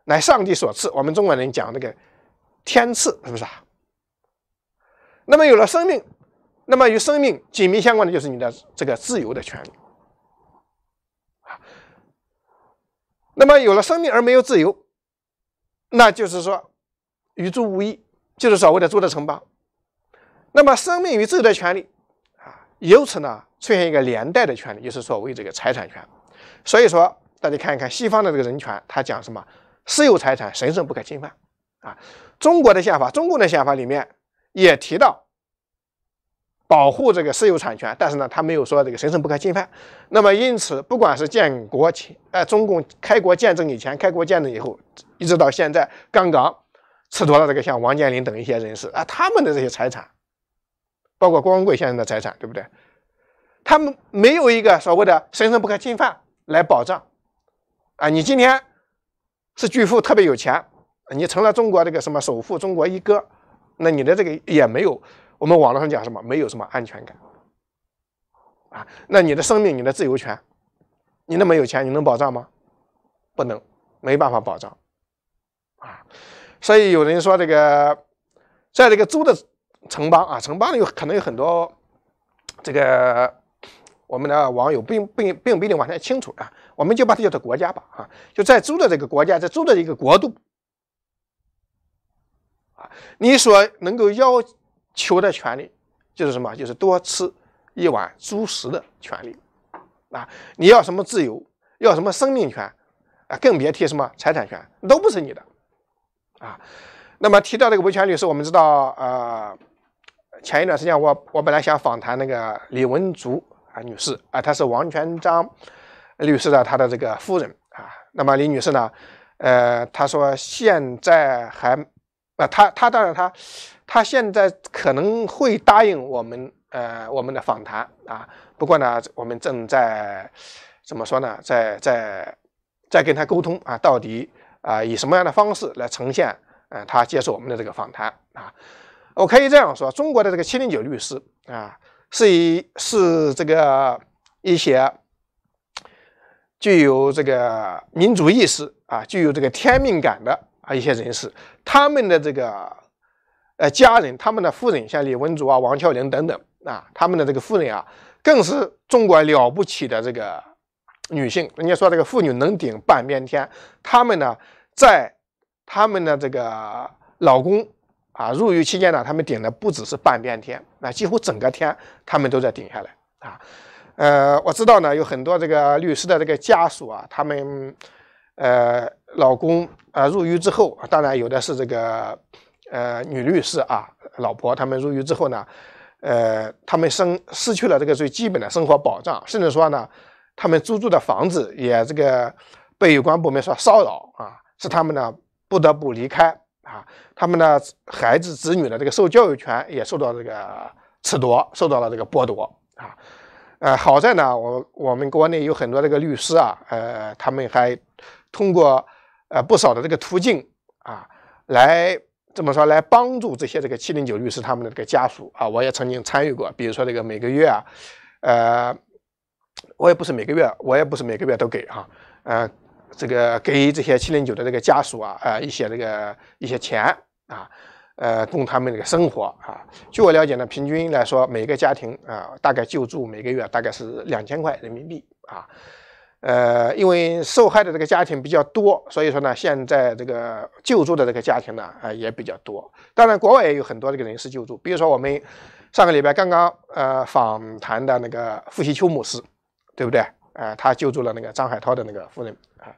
乃上帝所赐。我们中国人讲这个天赐，是不是啊？那么有了生命，那么与生命紧密相关的就是你的这个自由的权利。那么有了生命而没有自由，那就是说，与猪无异，就是所谓的猪的城邦。那么生命与自由的权利啊，由此呢出现一个连带的权利，就是所谓这个财产权。所以说，大家看一看西方的这个人权，他讲什么私有财产神圣不可侵犯啊？中国的宪法，中共的宪法里面也提到。保护这个私有产权，但是呢，他没有说这个神圣不可侵犯。那么，因此，不管是建国前，哎，中共开国见证以前，开国见证以后，一直到现在，刚刚褫夺了这个像王健林等一些人士啊，他们的这些财产，包括光棍先生的财产，对不对？他们没有一个所谓的神圣不可侵犯来保障。啊，你今天是巨富，特别有钱，你成了中国这个什么首富，中国一哥，那你的这个也没有。我们网络上讲什么？没有什么安全感，啊？那你的生命、你的自由权，你那么有钱，你能保障吗？不能，没办法保障，啊？所以有人说，这个在这个州的城邦啊，城邦里有可能有很多这个我们的网友，并并并不一定完全清楚啊，我们就把它叫做国家吧，啊？就在州的这个国家，在州的一个国度，啊？你所能够要。求的权利就是什么？就是多吃一碗猪食的权利啊！你要什么自由？要什么生命权？啊，更别提什么财产权，都不是你的啊！那么提到这个维权律师，我们知道，呃，前一段时间我我本来想访谈那个李文竹啊女士啊，她是王全章律师的他的这个夫人啊。那么李女士呢，呃，她说现在还啊，她她当然她。他现在可能会答应我们，呃，我们的访谈啊。不过呢，我们正在怎么说呢？在在在跟他沟通啊，到底啊，以什么样的方式来呈现？呃，他接受我们的这个访谈啊。我可以这样说：，中国的这个七零九律师啊，是以是这个一些具有这个民主意识啊，具有这个天命感的啊一些人士，他们的这个。呃，家人他们的夫人，像李文竹啊、王俏玲等等啊，他们的这个夫人啊，更是中国了不起的这个女性。人家说这个妇女能顶半边天，他们呢，在他们的这个老公啊入狱期间呢，他们顶的不只是半边天，啊，几乎整个天他们都在顶下来啊。呃，我知道呢，有很多这个律师的这个家属啊，他们呃老公啊入狱之后，当然有的是这个。呃，女律师啊，老婆他们入狱之后呢，呃，他们生失去了这个最基本的生活保障，甚至说呢，他们租住的房子也这个被有关部门所骚扰啊，使他们呢不得不离开啊，他们的孩子子女的这个受教育权也受到这个褫夺，受到了这个剥夺啊。呃，好在呢，我我们国内有很多这个律师啊，呃，他们还通过呃不少的这个途径啊来。怎么说来帮助这些这个七零九律师他们的这个家属啊？我也曾经参与过，比如说这个每个月啊，呃，我也不是每个月，我也不是每个月都给哈，呃，这个给这些七零九的这个家属啊，呃，一些这个一些钱啊，呃，供他们这个生活啊。据我了解呢，平均来说每个家庭啊，大概救助每个月大概是两千块人民币啊。呃，因为受害的这个家庭比较多，所以说呢，现在这个救助的这个家庭呢，啊，也比较多。当然，国外也有很多这个人士救助，比如说我们上个礼拜刚刚呃访谈的那个富西丘牧师，对不对？啊，他救助了那个张海涛的那个夫人啊，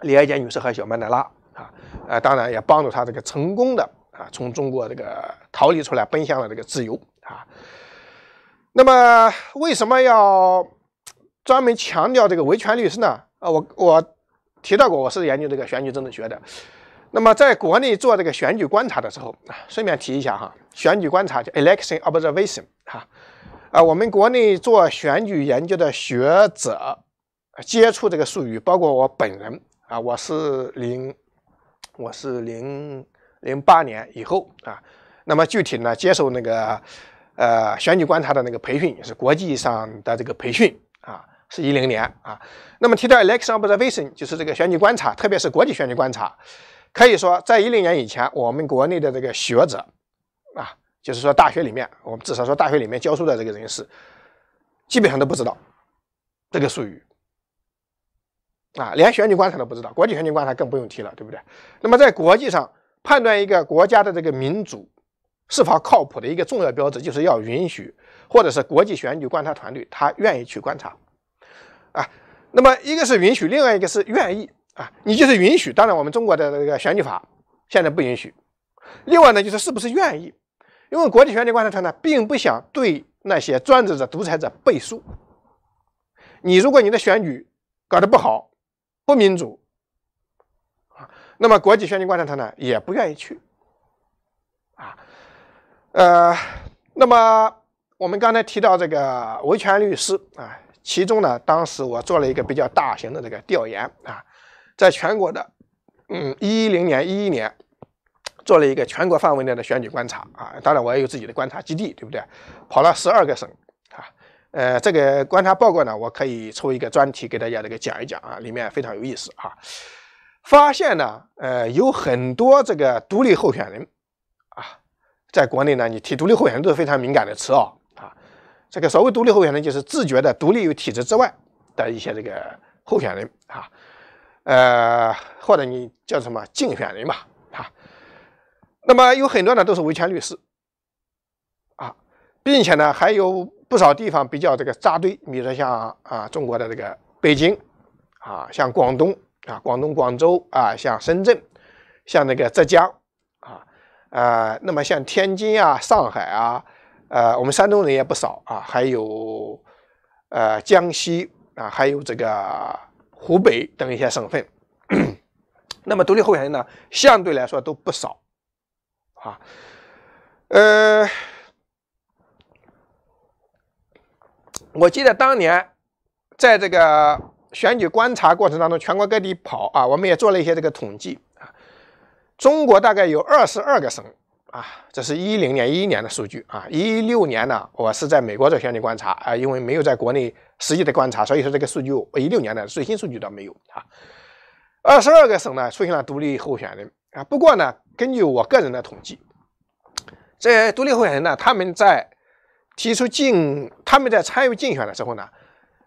李爱杰女士和小曼德拉啊，呃，当然也帮助他这个成功的啊，从中国这个逃离出来，奔向了这个自由啊。那么，为什么要？专门强调这个维权律师呢？啊，我我提到过，我是研究这个选举政治学的。那么在国内做这个选举观察的时候，顺便提一下哈，选举观察叫 election observation 哈。啊，我们国内做选举研究的学者接触这个术语，包括我本人啊，我是零我是零零八年以后啊。那么具体呢，接受那个呃选举观察的那个培训也是国际上的这个培训。啊，是一零年啊。那么提到 election observation，就是这个选举观察，特别是国际选举观察，可以说在一零年以前，我们国内的这个学者，啊，就是说大学里面，我们至少说大学里面教书的这个人士，基本上都不知道这个术语，啊，连选举观察都不知道，国际选举观察更不用提了，对不对？那么在国际上判断一个国家的这个民主是否靠谱的一个重要标志，就是要允许。或者是国际选举观察团队，他愿意去观察，啊，那么一个是允许，另外一个是愿意啊，你就是允许。当然，我们中国的这个选举法现在不允许。另外呢，就是是不是愿意，因为国际选举观察团呢，并不想对那些专制者、独裁者背书。你如果你的选举搞得不好、不民主，啊，那么国际选举观察团呢也不愿意去，啊，呃，那么。我们刚才提到这个维权律师啊，其中呢，当时我做了一个比较大型的这个调研啊，在全国的，嗯，一零年、一一年做了一个全国范围内的选举观察啊。当然，我也有自己的观察基地，对不对？跑了十二个省啊。呃，这个观察报告呢，我可以抽一个专题给大家这个讲一讲啊，里面非常有意思啊。发现呢，呃，有很多这个独立候选人啊，在国内呢，你提独立候选人都是非常敏感的词哦。这个所谓独立候选人，就是自觉的独立于体制之外的一些这个候选人啊，呃，或者你叫什么竞选人吧啊。那么有很多呢，都是维权律师啊，并且呢，还有不少地方比较这个扎堆，比如说像啊中国的这个北京啊，像广东啊，广东广州啊，像深圳，像那个浙江啊，呃，那么像天津啊，上海啊。呃，我们山东人也不少啊，还有呃江西啊，还有这个湖北等一些省份，[clears throat] 那么独立候选人呢，相对来说都不少啊。呃，我记得当年在这个选举观察过程当中，全国各地跑啊，我们也做了一些这个统计啊，中国大概有二十二个省。啊，这是一零年、一一年的数据啊。一六年呢，我是在美国做选举观察啊，因为没有在国内实际的观察，所以说这个数据一六年的最新数据倒没有啊。二十二个省呢出现了独立候选人啊。不过呢，根据我个人的统计，在独立候选人呢，他们在提出竞，他们在参与竞选的时候呢，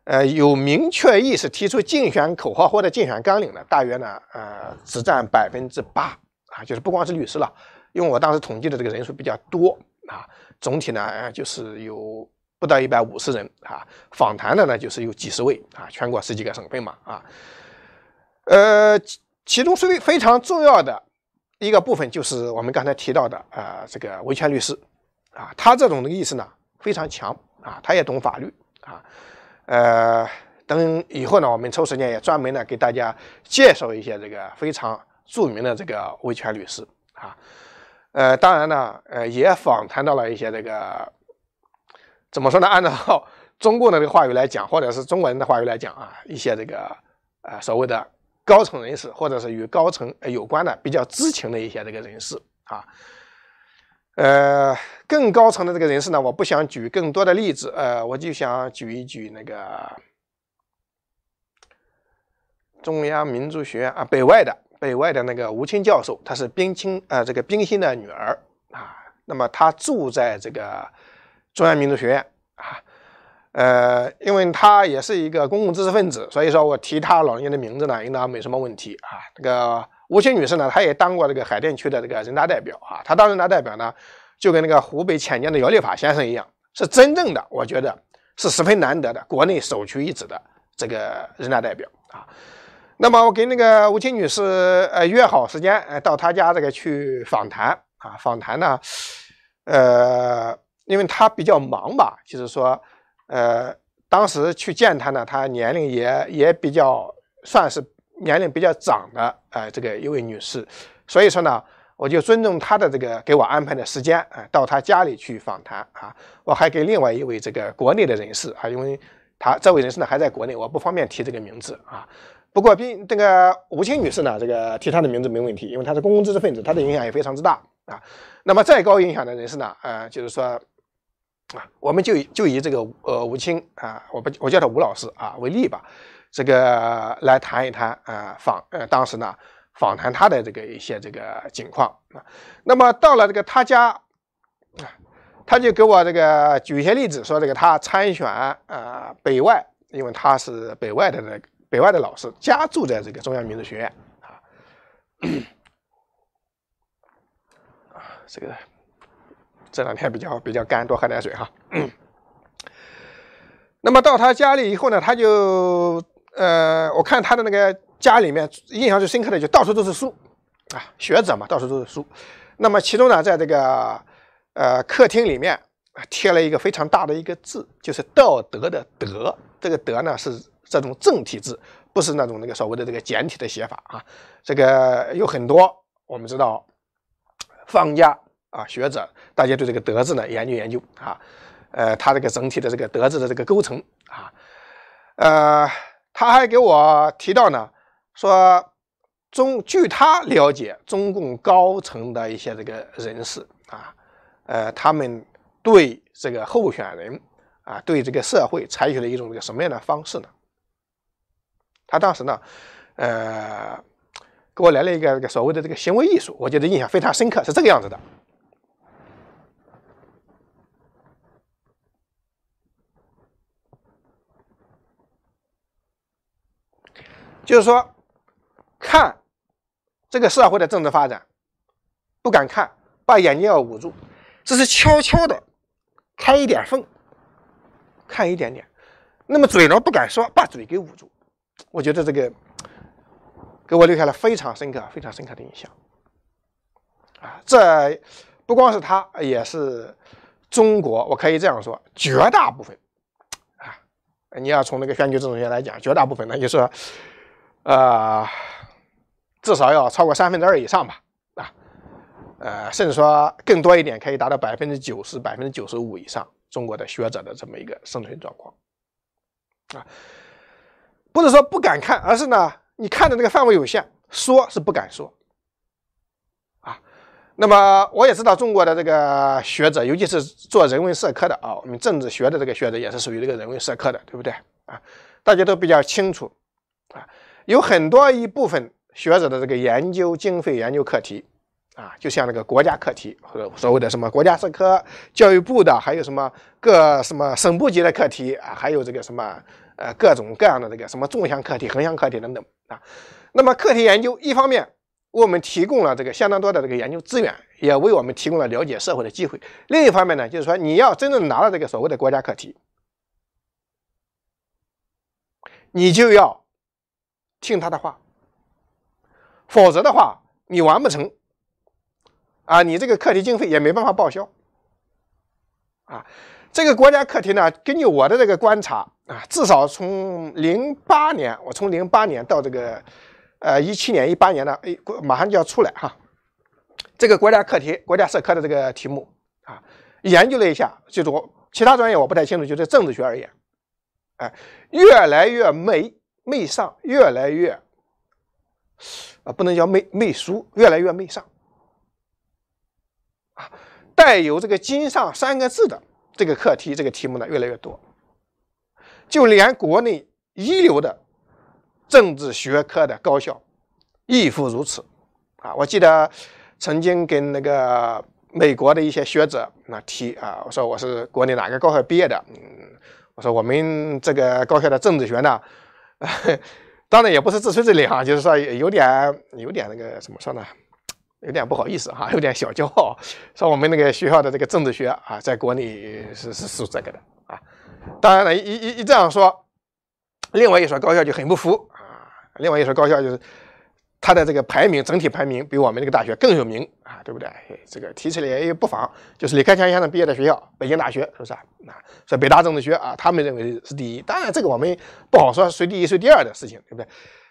呃，有明确意识提出竞选口号或者竞选纲领的，大约呢，呃，只占百分之八啊，就是不光是律师了。因为我当时统计的这个人数比较多啊，总体呢就是有不到一百五十人啊，访谈的呢就是有几十位啊，全国十几个省份嘛啊，呃，其中非非常重要的一个部分就是我们刚才提到的啊，这个维权律师啊，他这种的意思呢非常强啊，他也懂法律啊，呃，等以后呢我们抽时间也专门呢给大家介绍一些这个非常著名的这个维权律师啊。呃，当然呢，呃，也访谈到了一些这个，怎么说呢？按照 [laughs] 中共的这个话语来讲，或者是中国人的话语来讲啊，一些这个呃所谓的高层人士，或者是与高层呃有关的比较知情的一些这个人士啊，呃，更高层的这个人士呢，我不想举更多的例子，呃，我就想举一举那个中央民族学院啊，北外的。北外的那个吴清教授，她是冰清呃，这个冰心的女儿啊。那么她住在这个中央民族学院啊。呃，因为她也是一个公共知识分子，所以说我提她老人家的名字呢，应当没什么问题啊。这个吴清女士呢，她也当过这个海淀区的这个人大代表啊。她当人大代表呢，就跟那个湖北潜江的姚立法先生一样，是真正的，我觉得是十分难得的，国内首屈一指的这个人大代表啊。那么我跟那个吴青女士呃约好时间，呃到她家这个去访谈啊。访谈呢，呃，因为她比较忙吧，就是说，呃，当时去见她呢，她年龄也也比较算是年龄比较长的，呃，这个一位女士，所以说呢，我就尊重她的这个给我安排的时间，呃，到她家里去访谈啊。我还给另外一位这个国内的人士啊，因为她这位人士呢还在国内，我不方便提这个名字啊。不过，比这个吴清女士呢，这个提她的名字没问题，因为她是公共知识分子，她的影响也非常之大啊。那么再高影响的人士呢，呃，就是说啊，我们就就以这个呃吴清啊，我不我叫她吴老师啊为例吧，这个来谈一谈啊访呃当时呢访谈她的这个一些这个情况啊。那么到了这个她家啊，她就给我这个举一些例子，说这个她参选啊北外，因为她是北外的那个。北外的老师家住在这个中央民族学院啊，这个这两天比较比较干，多喝点水哈。那么到他家里以后呢，他就呃，我看他的那个家里面，印象最深刻的就到处都是书啊，学者嘛，到处都是书。那么其中呢，在这个呃客厅里面贴了一个非常大的一个字，就是“道德”的“德”，这个“德”呢是。这种正体字不是那种那个所谓的这个简体的写法啊，这个有很多我们知道，方家啊学者，大家对这个德字呢研究研究啊，呃，他这个整体的这个德字的这个构成啊，呃，他还给我提到呢，说中据他了解，中共高层的一些这个人士啊，呃，他们对这个候选人啊，对这个社会采取了一种这个什么样的方式呢？他当时呢，呃，给我来了一个这个所谓的这个行为艺术，我觉得印象非常深刻，是这个样子的，就是说，看这个社会的政治发展，不敢看，把眼睛要捂住，这是悄悄的开一点缝，看一点点，那么嘴呢不敢说，把嘴给捂住。我觉得这个给我留下了非常深刻、非常深刻的印象。啊，这不光是他，也是中国。我可以这样说，绝大部分啊，你要从那个选举制度学来讲，绝大部分呢就是，呃，至少要超过三分之二以上吧，啊，呃，甚至说更多一点，可以达到百分之九十、百分之九十五以上。中国的学者的这么一个生存状况，啊。不是说不敢看，而是呢，你看的那个范围有限，说是不敢说，啊，那么我也知道中国的这个学者，尤其是做人文社科的啊，我们政治学的这个学者也是属于这个人文社科的，对不对啊？大家都比较清楚啊，有很多一部分学者的这个研究经费、研究课题啊，就像那个国家课题和所谓的什么国家社科、教育部的，还有什么各什么省部级的课题啊，还有这个什么。呃，各种各样的这个什么纵向课题、横向课题等等啊。那么课题研究，一方面为我们提供了这个相当多的这个研究资源，也为我们提供了了解社会的机会。另一方面呢，就是说你要真正拿了这个所谓的国家课题，你就要听他的话，否则的话，你完不成，啊，你这个课题经费也没办法报销，啊。这个国家课题呢，根据我的这个观察啊，至少从零八年，我从零八年到这个，呃，一七年、一八年呢，哎，马上就要出来哈。这个国家课题，国家社科的这个题目啊，研究了一下，就是我其他专业我不太清楚，就对政治学而言，哎，越来越媚媚上，越来越啊，不能叫媚媚俗，越来越媚上啊，带有这个“金上”三个字的。这个课题，这个题目呢，越来越多，就连国内一流的，政治学科的高校，亦复如此，啊，我记得曾经跟那个美国的一些学者那提啊，我说我是国内哪个高校毕业的，嗯，我说我们这个高校的政治学呢，[laughs] 当然也不是自吹自擂哈，就是说有点有点那个怎么说呢？有点不好意思哈，有点小骄傲。说我们那个学校的这个政治学啊，在国内是是是这个的啊。当然了，一一一这样说，另外一所高校就很不服啊。另外一所高校就是他的这个排名，整体排名比我们这个大学更有名啊，对不对？这个提起来也不妨，就是李克强先生毕业的学校，北京大学，是不是啊？所以北大政治学啊，他们认为是第一。当然，这个我们不好说谁第一谁第二的事情，对不对？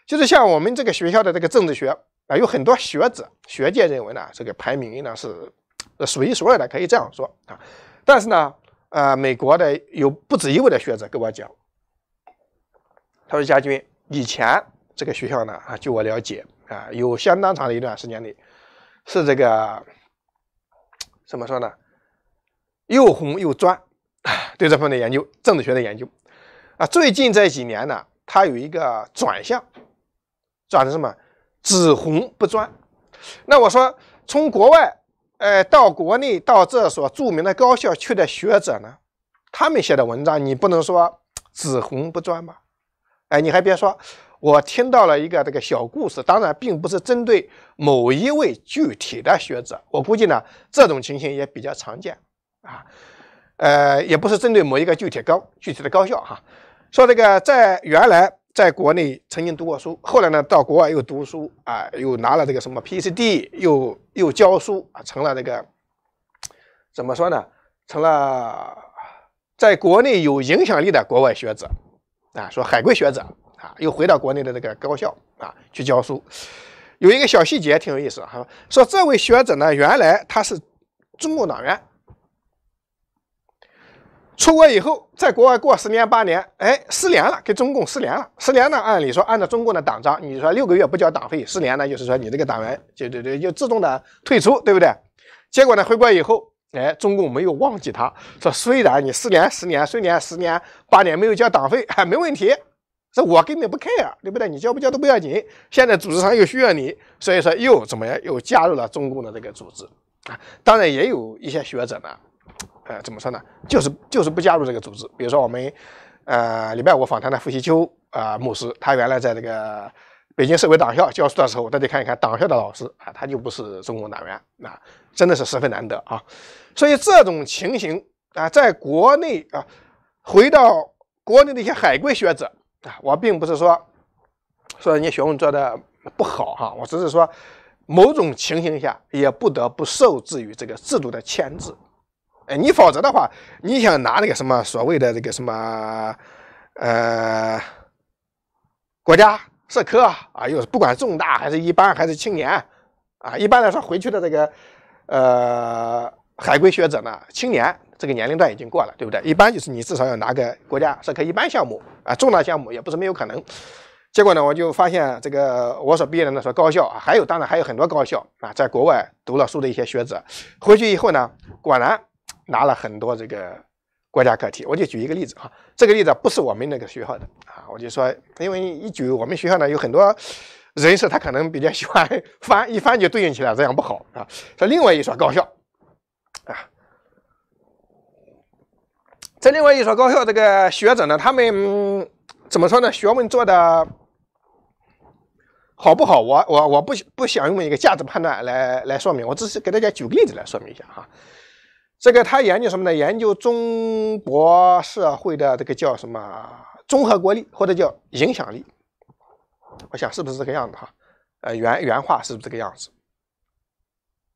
就是像我们这个学校的这个政治学。啊，有很多学者学界认为呢，这个排名呢是数一数二的，可以这样说啊。但是呢，呃，美国的有不止一位的学者跟我讲，他说：“家军以前这个学校呢，啊，据我了解啊，有相当长的一段时间内是这个怎么说呢？又红又专，对这方面研究，政治学的研究啊。最近这几年呢，它有一个转向，转成什么？”只红不专，那我说从国外，呃，到国内到这所著名的高校去的学者呢，他们写的文章你不能说只红不专吧？哎，你还别说，我听到了一个这个小故事，当然并不是针对某一位具体的学者，我估计呢这种情形也比较常见啊，呃，也不是针对某一个具体高具体的高校哈，说这个在原来。在国内曾经读过书，后来呢到国外又读书啊，又拿了这个什么 P.C.D，又又教书啊，成了这个怎么说呢？成了在国内有影响力的国外学者啊，说海归学者啊，又回到国内的这个高校啊去教书。有一个小细节挺有意思哈，说这位学者呢，原来他是中共党员。出国以后，在国外过十年八年，哎，失联了，跟中共失联了。失联呢，按理说，按照中共的党章，你说六个月不交党费，失联呢，就是说你这个党员就就就就自动的退出，对不对？结果呢，回国以后，哎，中共没有忘记他，说虽然你失联十年、虽然十年、八年没有交党费，还没问题，这我根本不 care，对不对？你交不交都不要紧，现在组织上又需要你，所以说又怎么样，又加入了中共的这个组织啊？当然也有一些学者呢。呃，怎么说呢？就是就是不加入这个组织。比如说我们，呃，礼拜五访谈的傅西秋啊，牧师，他原来在这个北京社会党校教书的时候，大家看一看，党校的老师啊，他就不是中共党员，那真的是十分难得啊。所以这种情形啊，在国内啊，回到国内的一些海归学者啊，我并不是说说人家学问做的不好哈，我只是说某种情形下也不得不受制于这个制度的牵制。哎，你否则的话，你想拿那个什么所谓的这个什么，呃，国家社科啊，又是不管重大还是一般还是青年啊，一般来说回去的这个呃海归学者呢，青年这个年龄段已经过了，对不对？一般就是你至少要拿个国家社科一般项目啊，重大项目也不是没有可能。结果呢，我就发现这个我所毕业的那所高校啊，还有当然还有很多高校啊，在国外读了书的一些学者回去以后呢，果然。拿了很多这个国家课题，我就举一个例子哈。这个例子不是我们那个学校的啊，我就说，因为一举我们学校呢有很多人士，他可能比较喜欢翻一翻就对应起来，这样不好啊。说另外一所高校啊，在另外一所高校，这个学者呢，他们怎么说呢？学问做的好不好，我我我不不想用一个价值判断来来说明，我只是给大家举个例子来说明一下哈。这个他研究什么呢？研究中国社会的这个叫什么？综合国力或者叫影响力？我想是不是这个样子哈？呃，原原话是不是这个样子？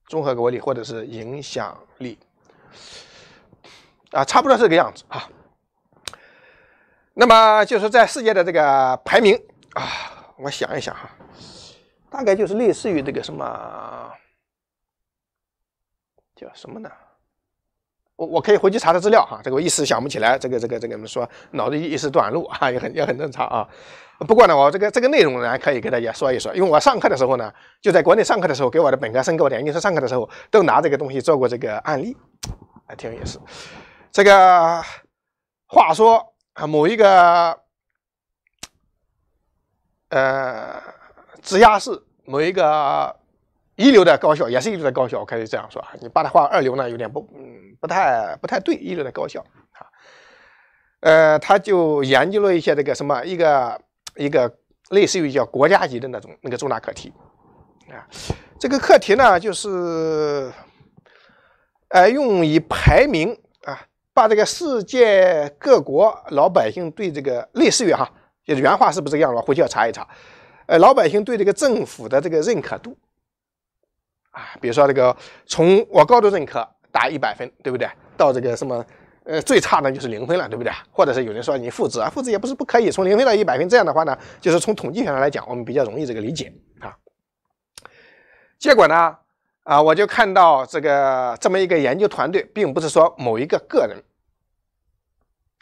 综合国力或者是影响力？啊，差不多是这个样子哈。那么就是在世界的这个排名啊，我想一想哈，大概就是类似于这个什么？叫什么呢？我我可以回去查查资料哈，这个我一时想不起来，这个这个这个，我们说脑子一时短路啊，也很也很正常啊。不过呢，我这个这个内容呢，可以给大家说一说，因为我上课的时候呢，就在国内上课的时候，给我的本科生、给我点你说上课的时候都拿这个东西做过这个案例，挺听也是。这个话说啊，某一个呃直辖市某一个。一流的高校也是一流的高校，我可以这样说啊。你把它划二流呢，有点不，嗯，不太不太对。一流的高校啊，呃，他就研究了一些这个什么一个一个类似于叫国家级的那种那个重大课题啊。这个课题呢，就是呃，用以排名啊，把这个世界各国老百姓对这个类似于哈，就是原话是不是这样？了？回去要查一查。呃，老百姓对这个政府的这个认可度。啊，比如说这个，从我高度认可打一百分，对不对？到这个什么，呃，最差的就是零分了，对不对？或者是有人说你复制啊，复制也不是不可以，从零分到一百分，这样的话呢，就是从统计学上来讲，我们比较容易这个理解啊。结果呢，啊，我就看到这个这么一个研究团队，并不是说某一个个人，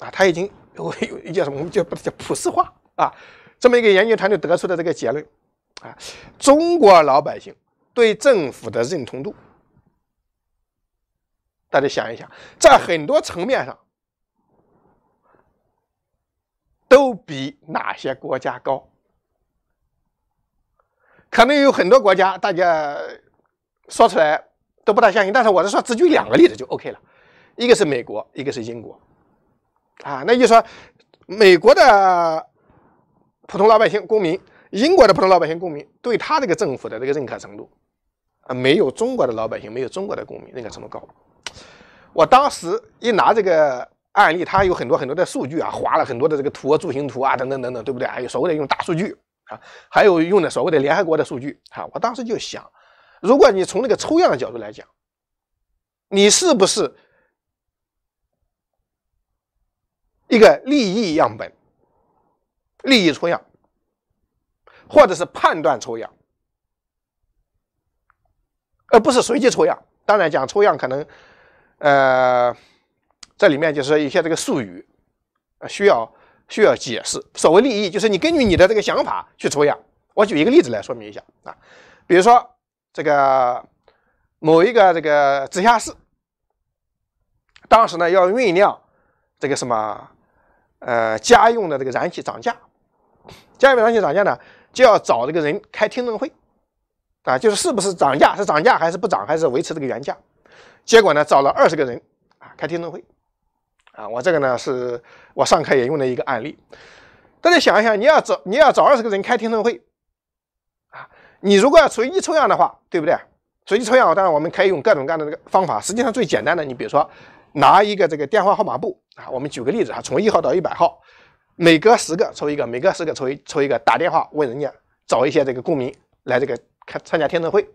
啊，他已经有叫什么，我们就把它叫普世化啊，这么一个研究团队得出的这个结论，啊，中国老百姓。对政府的认同度，大家想一想，在很多层面上都比哪些国家高？可能有很多国家大家说出来都不大相信，但是我是说，只举两个例子就 OK 了。一个是美国，一个是英国，啊，那就说美国的普通老百姓公民，英国的普通老百姓公民，对他这个政府的这个认可程度。啊，没有中国的老百姓，没有中国的公民，那个怎么搞。我当时一拿这个案例，它有很多很多的数据啊，画了很多的这个图、啊、柱形图啊，等等等等，对不对？还有所谓的用大数据啊，还有用的所谓的联合国的数据啊。我当时就想，如果你从那个抽样的角度来讲，你是不是一个利益样本、利益抽样，或者是判断抽样？而不是随机抽样。当然，讲抽样可能，呃，这里面就是一些这个术语，需要需要解释。所谓利益，就是你根据你的这个想法去抽样。我举一个例子来说明一下啊，比如说这个某一个这个直辖市，当时呢要酝酿这个什么呃家用的这个燃气涨价，家用燃气涨价呢就要找这个人开听证会。啊，就是是不是涨价？是涨价还是不涨？还是维持这个原价？结果呢，找了二十个人啊，开听证会。啊，我这个呢是，我上课也用的一个案例。大家想一想，你要找你要找二十个人开听证会，啊，你如果要随机抽样的话，对不对？随机抽样当然我们可以用各种各样的这个方法。实际上最简单的，你比如说拿一个这个电话号码簿啊，我们举个例子啊，从一号到一百号，每隔十个抽一个，每隔十个抽一抽一个，打电话问人家找一些这个公民来这个。看参加听证会，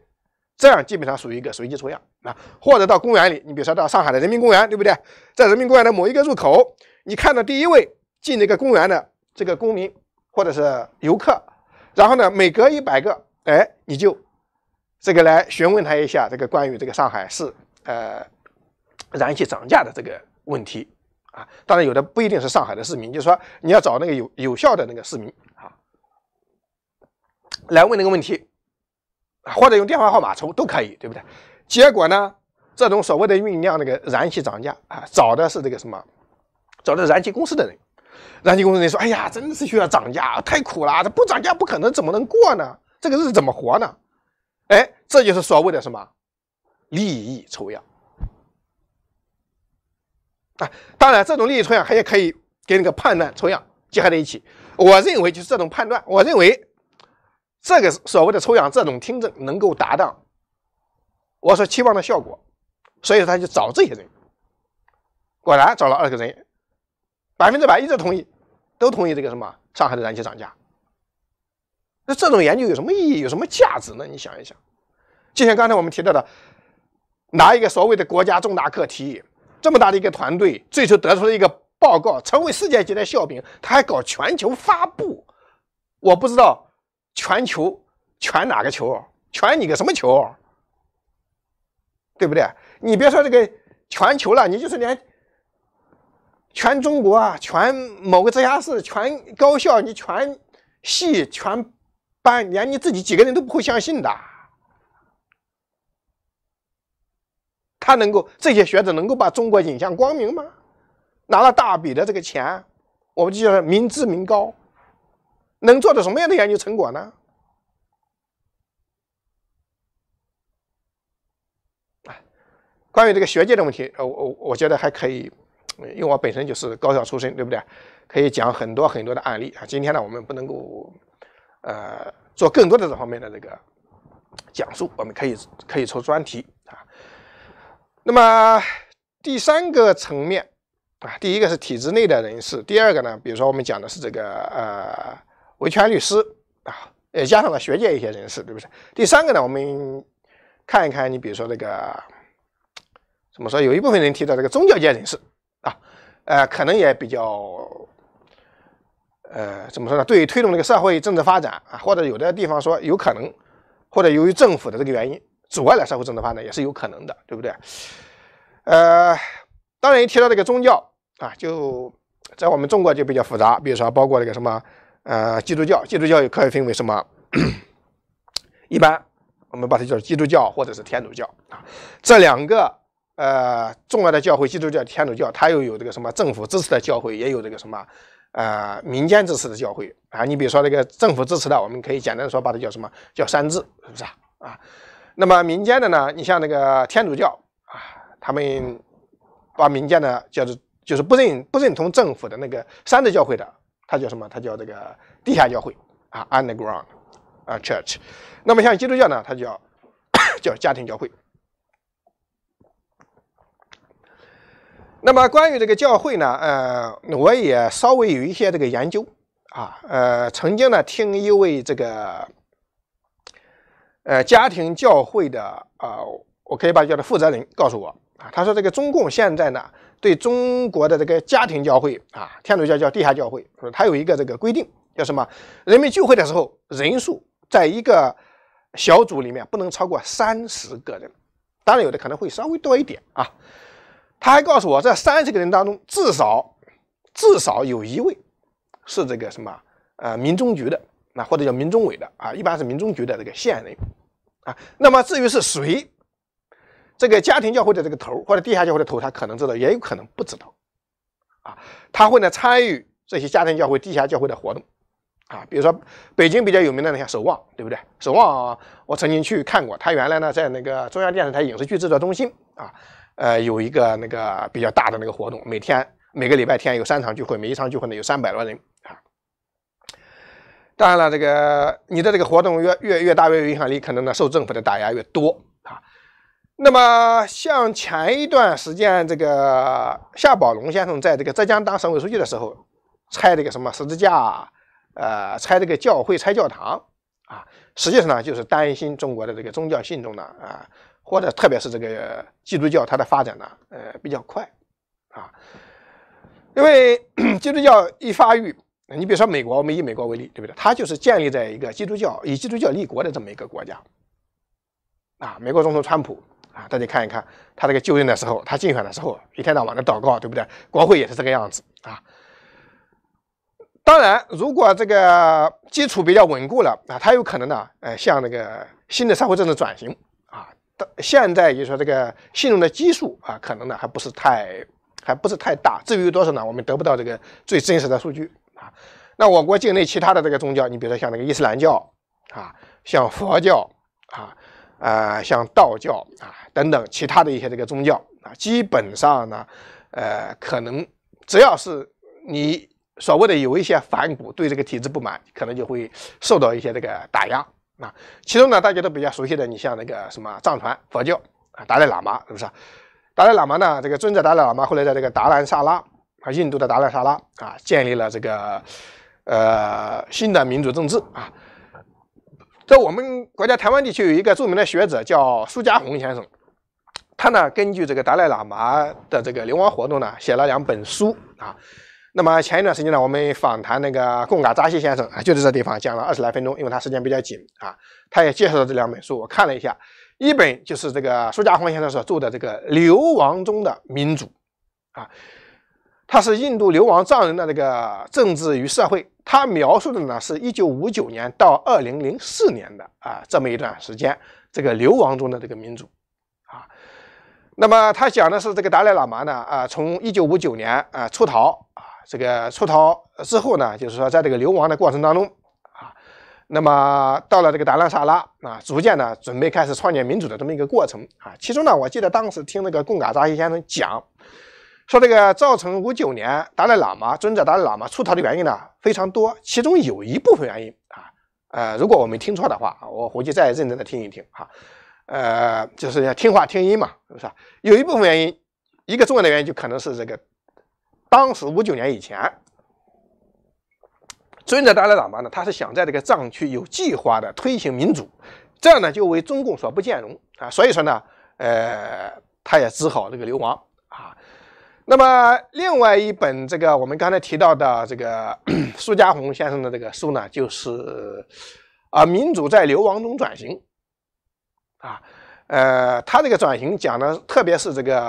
这样基本上属于一个随机抽样啊，或者到公园里，你比如说到上海的人民公园，对不对？在人民公园的某一个入口，你看到第一位进那个公园的这个公民或者是游客，然后呢，每隔一百个，哎，你就这个来询问他一下这个关于这个上海市呃燃气涨价的这个问题啊。当然有的不一定是上海的市民，就是说你要找那个有有效的那个市民啊，来问那个问题。啊，或者用电话号码抽都可以，对不对？结果呢，这种所谓的酝酿那个燃气涨价啊，找的是这个什么？找的燃气公司的人。燃气公司人说：“哎呀，真的是需要涨价，太苦了，这不涨价不可能，怎么能过呢？这个日子怎么活呢？”哎，这就是所谓的什么？利益抽样。啊，当然，这种利益抽样还可以跟那个判断抽样结合在一起。我认为就是这种判断，我认为。这个所谓的抽样，这种听证能够达到我所期望的效果，所以他就找这些人。果然找了二个人，百分之百一致同意，都同意这个什么上海的燃气涨价。那这种研究有什么意义，有什么价值呢？你想一想，就像刚才我们提到的，拿一个所谓的国家重大课题，这么大的一个团队，最初得出了一个报告，成为世界级的笑柄，他还搞全球发布，我不知道。全球，全哪个球？全你个什么球？对不对？你别说这个全球了，你就是连全中国啊，全某个直辖市，全高校，你全系全班，连你自己几个人都不会相信的。他能够这些学者能够把中国引向光明吗？拿了大笔的这个钱，我们就叫民脂民膏。能做到什么样的研究成果呢？啊，关于这个学界的问题，我我我觉得还可以，因为我本身就是高校出身，对不对？可以讲很多很多的案例啊。今天呢，我们不能够呃做更多的这方面的这个讲述，我们可以可以出专题啊。那么第三个层面啊，第一个是体制内的人士，第二个呢，比如说我们讲的是这个呃。维权律师啊，也加上了学界一些人士，对不对？第三个呢，我们看一看，你比如说这个，怎么说？有一部分人提到这个宗教界人士啊，呃，可能也比较，呃，怎么说呢？对于推动这个社会政治发展啊，或者有的地方说有可能，或者由于政府的这个原因阻碍了社会政治发展，也是有可能的，对不对？呃，当然一提到这个宗教啊，就在我们中国就比较复杂，比如说包括这个什么。呃，基督教，基督教又可以分为什么？一般我们把它叫基督教或者是天主教啊。这两个呃重要的教会，基督教、天主教，它又有这个什么政府支持的教会，也有这个什么呃民间支持的教会啊。你比如说这个政府支持的，我们可以简单说把它叫什么叫三自，是不是啊？啊，那么民间的呢？你像那个天主教啊，他们把民间的叫做就是不认不认同政府的那个三字教会的。它叫什么？它叫这个地下教会啊，underground，啊，church。那么像基督教呢，它叫 [coughs] 叫家庭教会。那么关于这个教会呢，呃，我也稍微有一些这个研究啊，呃，曾经呢听一位这个呃家庭教会的啊，我可以把叫做负责人告诉我啊，他说这个中共现在呢。对中国的这个家庭教会啊，天主教叫地下教会，它有一个这个规定，叫什么？人民聚会的时候，人数在一个小组里面不能超过三十个人，当然有的可能会稍微多一点啊。他还告诉我，这三十个人当中，至少至少有一位是这个什么呃民政局的，那或者叫民中委的啊，一般是民政局的这个线人啊。那么至于是谁？这个家庭教会的这个头或者地下教会的头，他可能知道，也有可能不知道，啊，他会呢参与这些家庭教会、地下教会的活动，啊，比如说北京比较有名的那些守望，对不对？守望，我曾经去看过，他原来呢在那个中央电视台影视剧制作中心啊，呃，有一个那个比较大的那个活动，每天每个礼拜天有三场聚会，每一场聚会呢有三百多人啊。当然了，这个你的这个活动越越越大，越有影响力，可能呢受政府的打压越多。那么像前一段时间，这个夏宝龙先生在这个浙江当省委书记的时候，拆这个什么十字架，呃，拆这个教会、拆教堂啊，实际上呢，就是担心中国的这个宗教信众呢，啊，或者特别是这个基督教它的发展呢，呃，比较快，啊，因为基督教一发育，你比如说美国，我们以美国为例，对不对？它就是建立在一个基督教以基督教立国的这么一个国家，啊，美国总统川普。啊，大家看一看他这个就任的时候，他竞选的时候，一天到晚的祷告，对不对？国会也是这个样子啊。当然，如果这个基础比较稳固了啊，他有可能呢，呃，向这个新的社会政策转型啊。现在就说这个信用的基数啊，可能呢还不是太还不是太大。至于多少呢，我们得不到这个最真实的数据啊。那我国境内其他的这个宗教，你比如说像那个伊斯兰教啊，像佛教啊。呃，像道教啊，等等其他的一些这个宗教啊，基本上呢，呃，可能只要是你所谓的有一些反骨，对这个体制不满，可能就会受到一些这个打压啊。其中呢，大家都比较熟悉的，你像那个什么藏传佛教啊，达赖喇嘛是不是？达赖喇嘛呢，这个尊者达赖喇嘛后来在这个达兰萨拉啊，印度的达兰萨拉啊，建立了这个呃新的民主政治啊。在我们国家台湾地区有一个著名的学者叫苏家宏先生，他呢根据这个达赖喇嘛的这个流亡活动呢写了两本书啊。那么前一段时间呢，我们访谈那个贡嘎扎西先生啊，就在这地方讲了二十来分钟，因为他时间比较紧啊。他也介绍了这两本书，我看了一下，一本就是这个苏家宏先生所著的《这个流亡中的民主》啊，他是印度流亡藏人的这个政治与社会。他描述的呢，是1959年到2004年的啊这么一段时间，这个流亡中的这个民族，啊，那么他讲的是这个达赖喇嘛呢，啊，从1959年啊出逃啊，这个出逃之后呢，就是说在这个流亡的过程当中啊，那么到了这个达兰萨拉啊，逐渐呢准备开始创建民主的这么一个过程啊，其中呢，我记得当时听那个贡嘎扎西先生讲。说这个造成五九年达赖喇嘛尊者达赖喇嘛出逃的原因呢非常多，其中有一部分原因啊，呃，如果我没听错的话，我回去再认真的听一听哈，呃，就是要听话听音嘛，是不是？有一部分原因，一个重要的原因就可能是这个，当时五九年以前，尊者达赖喇嘛呢，他是想在这个藏区有计划的推行民主，这样呢就为中共所不兼容啊，所以说呢，呃，他也只好这个流亡。那么，另外一本这个我们刚才提到的这个 [coughs] 苏家红先生的这个书呢，就是啊，民主在流亡中转型啊，呃，他这个转型讲的，特别是这个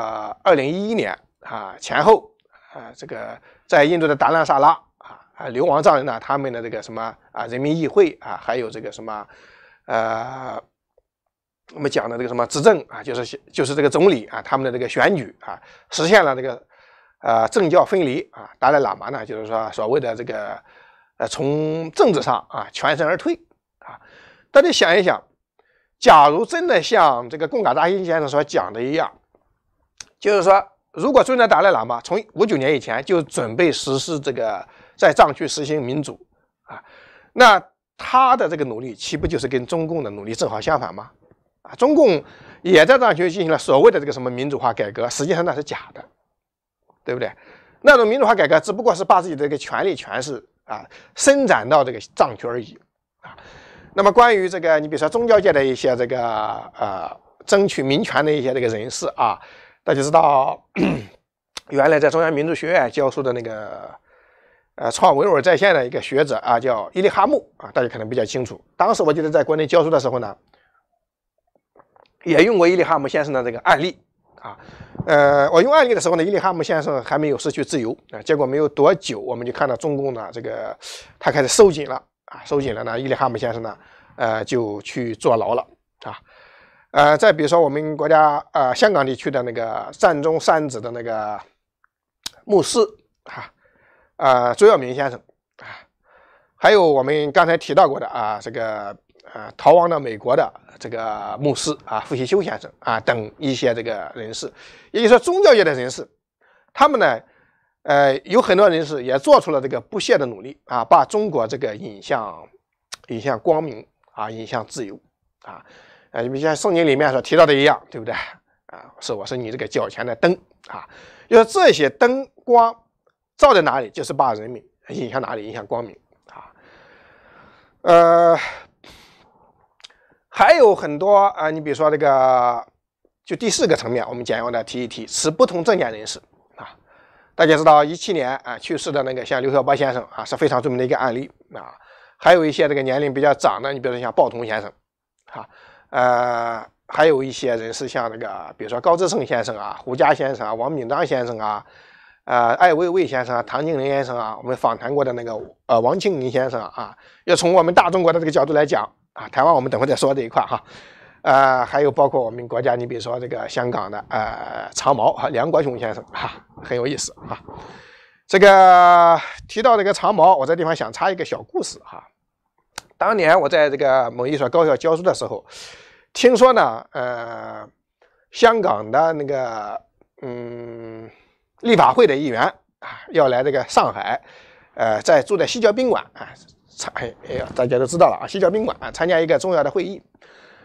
二零一一年啊前后啊，这个在印度的达兰萨拉啊啊流亡藏人呢，他们的这个什么啊人民议会啊，还有这个什么呃，我们讲的这个什么执政啊，就是就是这个总理啊，他们的这个选举啊，实现了这个。呃，政教分离啊，达赖喇嘛呢，就是说所谓的这个，呃，从政治上啊，全身而退啊。大家想一想，假如真的像这个贡嘎扎西先生所讲的一样，就是说，如果尊者达赖喇嘛从五九年以前就准备实施这个在藏区实行民主啊，那他的这个努力，岂不就是跟中共的努力正好相反吗？啊，中共也在藏区进行了所谓的这个什么民主化改革，实际上那是假的。对不对？那种民主化改革只不过是把自己的这个权力、权势啊伸展到这个藏区而已啊。那么关于这个，你比如说宗教界的一些这个呃争取民权的一些这个人士啊，大家知道，原来在中央民族学院教书的那个呃创维尔在线的一个学者啊，叫伊利哈木啊，大家可能比较清楚。当时我记得在国内教书的时候呢，也用过伊利哈木先生的这个案例。啊，呃，我用案例的时候呢，伊利哈姆先生还没有失去自由啊，结果没有多久，我们就看到中共呢，这个他开始收紧了啊，收紧了呢，伊利哈姆先生呢，呃，就去坐牢了啊，呃，再比如说我们国家呃香港地区的那个战中三子的那个牧师啊，呃，周耀明先生啊，还有我们刚才提到过的啊，这个。呃，逃亡到美国的这个牧师啊，傅希修先生啊等一些这个人士，也就是说宗教界的人士，他们呢，呃，有很多人士也做出了这个不懈的努力啊，把中国这个引向引向光明啊，引向自由啊，啊，你们像圣经里面所提到的一样，对不对啊？是，我是你这个脚前的灯啊，就是这些灯光照在哪里，就是把人民引向哪里，引向光明啊，呃。还有很多啊，你比如说这个，就第四个层面，我们简要的提一提，持不同证件人士啊。大家知道一七年啊去世的那个，像刘晓波先生啊，是非常著名的一个案例啊。还有一些这个年龄比较长的，你比如说像鲍同先生啊，呃，还有一些人士像那个，比如说高志胜先生啊、胡佳先生啊、王敏章先生啊，呃，艾薇薇先生、啊，唐静林先生啊，我们访谈过的那个呃王庆林先生啊，要从我们大中国的这个角度来讲。啊，台湾我们等会再说这一块哈，呃，还有包括我们国家，你比如说这个香港的呃长毛哈，梁国雄先生哈，很有意思哈。这个提到这个长毛，我这地方想插一个小故事哈。当年我在这个某一所高校教书的时候，听说呢，呃，香港的那个嗯立法会的议员啊要来这个上海，呃，在住在西郊宾馆啊。哎哎呀，大家都知道了啊，西郊宾馆啊，参加一个重要的会议。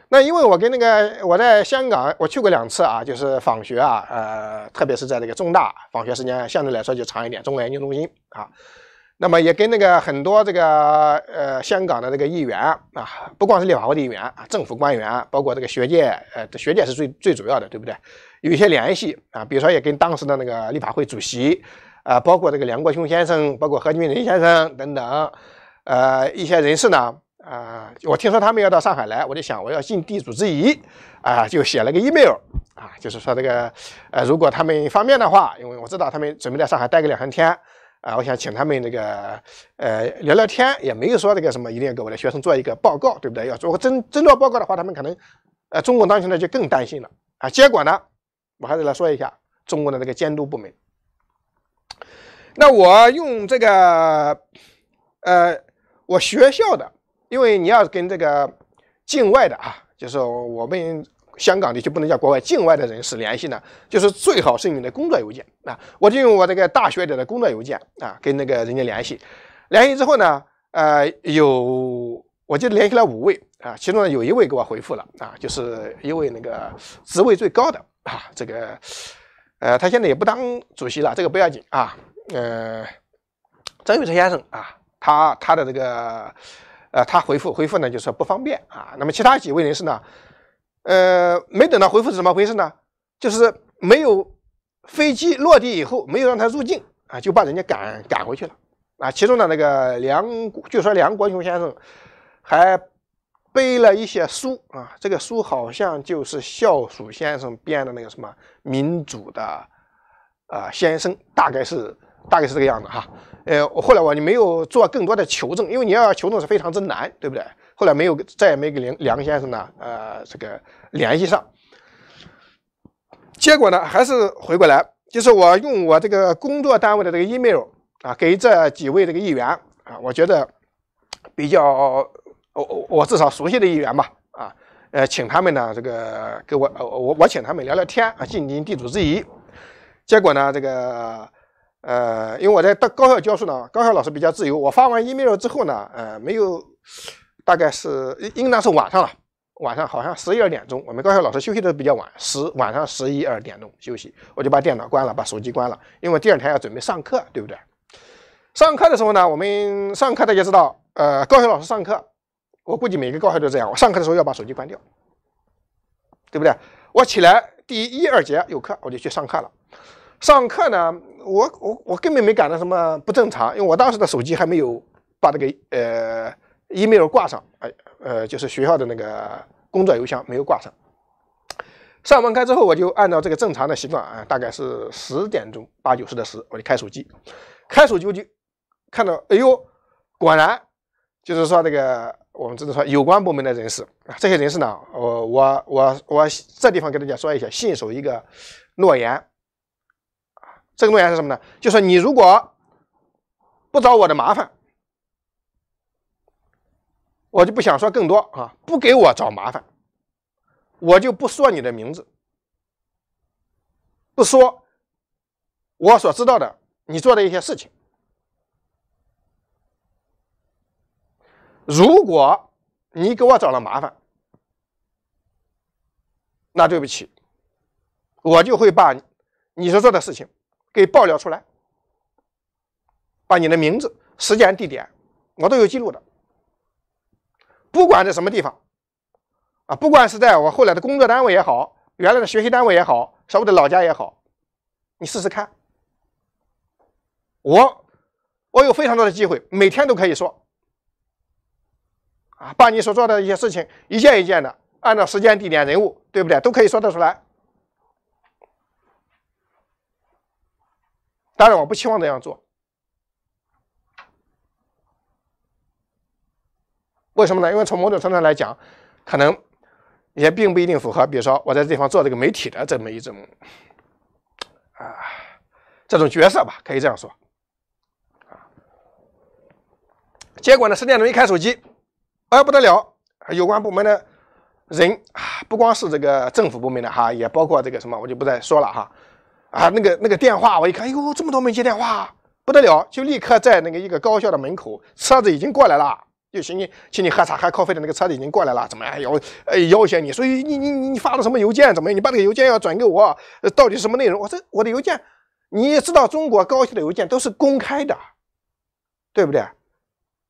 那因为我跟那个我在香港我去过两次啊，就是访学啊，呃，特别是在这个重大访学时间相对来说就长一点，中国研究中心啊，那么也跟那个很多这个呃香港的这个议员啊，不光是立法会议员啊，政府官员，包括这个学界，呃，学界是最最主要的，对不对？有一些联系啊，比如说也跟当时的那个立法会主席啊，包括这个梁国雄先生，包括何俊仁先生等等。呃，一些人士呢，啊，我听说他们要到上海来，我就想我要尽地主之谊，啊，就写了个 email，啊，就是说这个，呃，如果他们方便的话，因为我知道他们准备在上海待个两三天，啊，我想请他们那个，呃，聊聊天，也没有说这个什么一定要给我的学生做一个报告，对不对？要做真真做报告的话，他们可能，呃，中共当局呢就更担心了，啊，结果呢，我还是来说一下中共的这个监督部门，那我用这个，呃。我学校的，因为你要跟这个境外的啊，就是我们香港地区不能叫国外，境外的人士联系呢，就是最好是你的工作邮件啊，我就用我这个大学的工作邮件啊，跟那个人家联系。联系之后呢，呃，有我就联系了五位啊，其中呢有一位给我回复了啊，就是一位那个职位最高的啊，这个呃，他现在也不当主席了，这个不要紧啊，呃，张玉成先生啊。他他的这个，呃，他回复回复呢，就说不方便啊。那么其他几位人士呢，呃，没等到回复是怎么回事呢？就是没有飞机落地以后，没有让他入境啊，就把人家赶赶回去了啊。其中呢，那个梁，据说梁国雄先生还背了一些书啊，这个书好像就是孝叔先生编的那个什么民主的，呃，先生大概是。大概是这个样子哈，呃，后来我你没有做更多的求证，因为你要求证是非常之难，对不对？后来没有，再也没跟梁梁先生呢，呃，这个联系上。结果呢，还是回过来，就是我用我这个工作单位的这个 email 啊，给这几位这个议员啊，我觉得比较我我至少熟悉的议员吧，啊，呃，请他们呢这个给我我我请他们聊聊天啊，尽尽地主之谊。结果呢，这个。呃，因为我在大高校教书呢，高校老师比较自由。我发完 email 之后呢，呃，没有，大概是应当是晚上了，晚上好像十一二点钟，我们高校老师休息的比较晚，十晚上十一二点钟休息，我就把电脑关了，把手机关了，因为第二天要准备上课，对不对？上课的时候呢，我们上课大家知道，呃，高校老师上课，我估计每个高校都这样，我上课的时候要把手机关掉，对不对？我起来第一二节有课，我就去上课了。上课呢，我我我根本没感到什么不正常，因为我当时的手机还没有把这个呃 email 挂上，哎呃就是学校的那个工作邮箱没有挂上。上完课之后，我就按照这个正常的习惯啊，大概是十点钟八九十的时，我就开手机，开手机我就看到，哎呦，果然就是说这个我们只能说有关部门的人士啊，这些人士呢，我我我我这地方给大家说一下，信守一个诺言。这个诺言是什么呢？就是你如果不找我的麻烦，我就不想说更多啊！不给我找麻烦，我就不说你的名字，不说我所知道的你做的一些事情。如果你给我找了麻烦，那对不起，我就会把你所做的事情。给爆料出来，把你的名字、时间、地点，我都有记录的。不管在什么地方，啊，不管是在我后来的工作单位也好，原来的学习单位也好，所谓的老家也好，你试试看。我，我有非常多的机会，每天都可以说，啊，把你所做的一些事情一件一件的，按照时间、地点、人物，对不对？都可以说得出来。当然，我不希望这样做。为什么呢？因为从某种程度上来讲，可能也并不一定符合。比如说，我在这地方做这个媒体的这么一种啊，这种角色吧，可以这样说。啊，结果呢，十点钟一看手机，哎，不得了，有关部门的人，不光是这个政府部门的哈，也包括这个什么，我就不再说了哈。啊，那个那个电话，我一看，哎呦，这么多没接电话，不得了，就立刻在那个一个高校的门口，车子已经过来了，就请你请你喝茶还咖啡的那个车子已经过来了，怎么要呃要挟你？所以你你你你发了什么邮件？怎么你把这个邮件要转给我？到底什么内容？我说我的邮件，你知道中国高校的邮件都是公开的，对不对？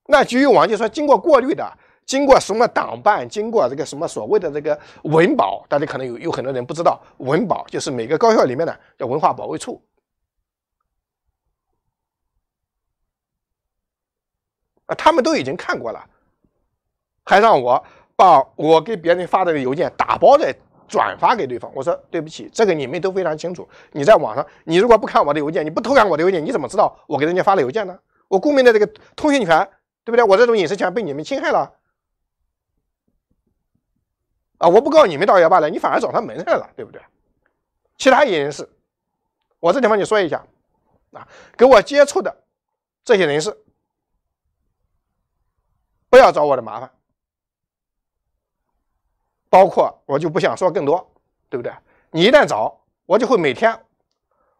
那局域网就说经过过滤的。经过什么党办，经过这个什么所谓的这个文保，大家可能有有很多人不知道，文保就是每个高校里面的叫文化保卫处，啊，他们都已经看过了，还让我把我给别人发的邮件打包再转发给对方。我说对不起，这个你们都非常清楚。你在网上，你如果不看我的邮件，你不偷看我的邮件，你怎么知道我给人家发了邮件呢？我公民的这个通讯权，对不对？我这种隐私权被你们侵害了。啊！我不告你们到也罢零，你反而找上门来了，对不对？其他人士，我这地方你说一下，啊，跟我接触的这些人士，不要找我的麻烦，包括我就不想说更多，对不对？你一旦找我，就会每天，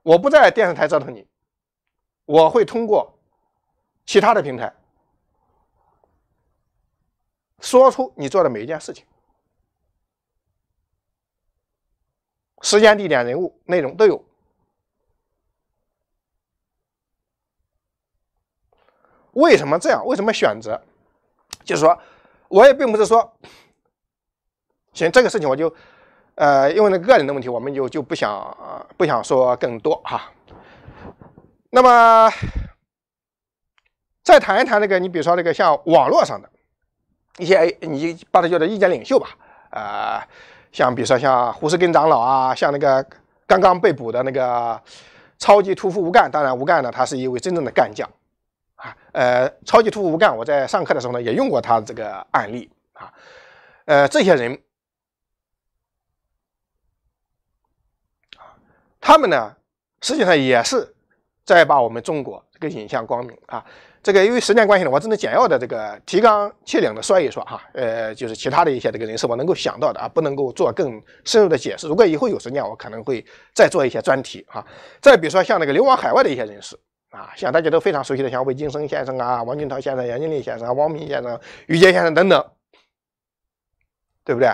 我不在电视台折腾你，我会通过其他的平台说出你做的每一件事情。时间、地点、人物、内容都有。为什么这样？为什么选择？就是说，我也并不是说，行，这个事情我就，呃，因为那个人的问题，我们就就不想不想说更多哈。那么，再谈一谈那个，你比如说那个像网络上的一些，你把它叫做意见领袖吧，啊。像比如说像胡适根长老啊，像那个刚刚被捕的那个超级屠夫吴干，当然吴干呢，他是一位真正的干将啊。呃，超级屠夫吴干，我在上课的时候呢，也用过他这个案例啊。呃，这些人啊，他们呢，实际上也是在把我们中国这个引向光明啊。这个由于时间关系呢，我只能简要的这个提纲挈领的说一说哈，呃，就是其他的一些这个人士我能够想到的啊，不能够做更深入的解释。如果以后有时间，我可能会再做一些专题哈。再比如说像那个流亡海外的一些人士啊，像大家都非常熟悉的像魏京生先生啊、王俊涛先生、杨金立先生、王平先生、于杰先生等等，对不对？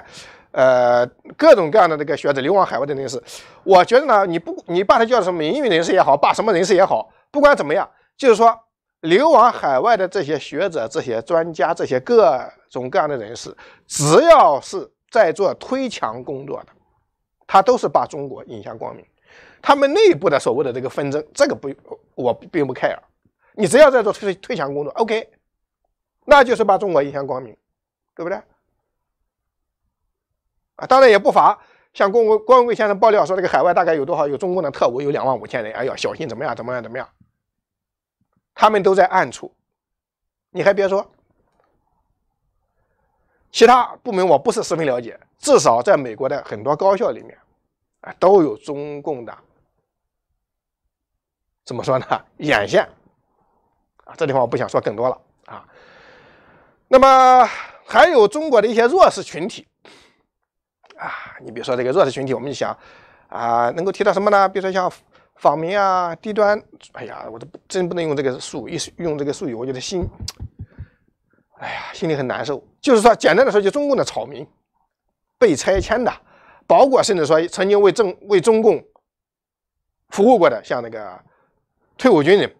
呃，各种各样的这个学者流亡海外的人士，我觉得呢，你不你把他叫什么名誉人士也好，把什么人士也好，不管怎么样，就是说。流亡海外的这些学者、这些专家、这些各种各样的人士，只要是在做推墙工作的，他都是把中国引向光明。他们内部的所谓的这个纷争，这个不，我并不 care。你只要在做推推墙工作，OK，那就是把中国引向光明，对不对？啊，当然也不乏像郭文郭文贵先生爆料说，这个海外大概有多少？有中共的特务，有两万五千人。哎呀，小心怎么样？怎么样？怎么样？他们都在暗处，你还别说，其他部门我不是十分了解，至少在美国的很多高校里面，啊，都有中共的，怎么说呢？眼线，啊，这地方我不想说更多了啊。那么还有中国的一些弱势群体，啊，你比如说这个弱势群体，我们就想，啊，能够提到什么呢？比如说像。访民啊，低端，哎呀，我都真不能用这个术一用这个术语，我觉得心，哎呀，心里很难受。就是说，简单的说，就中共的草民，被拆迁的，包括甚至说曾经为政为中共服务过的，像那个退伍军人。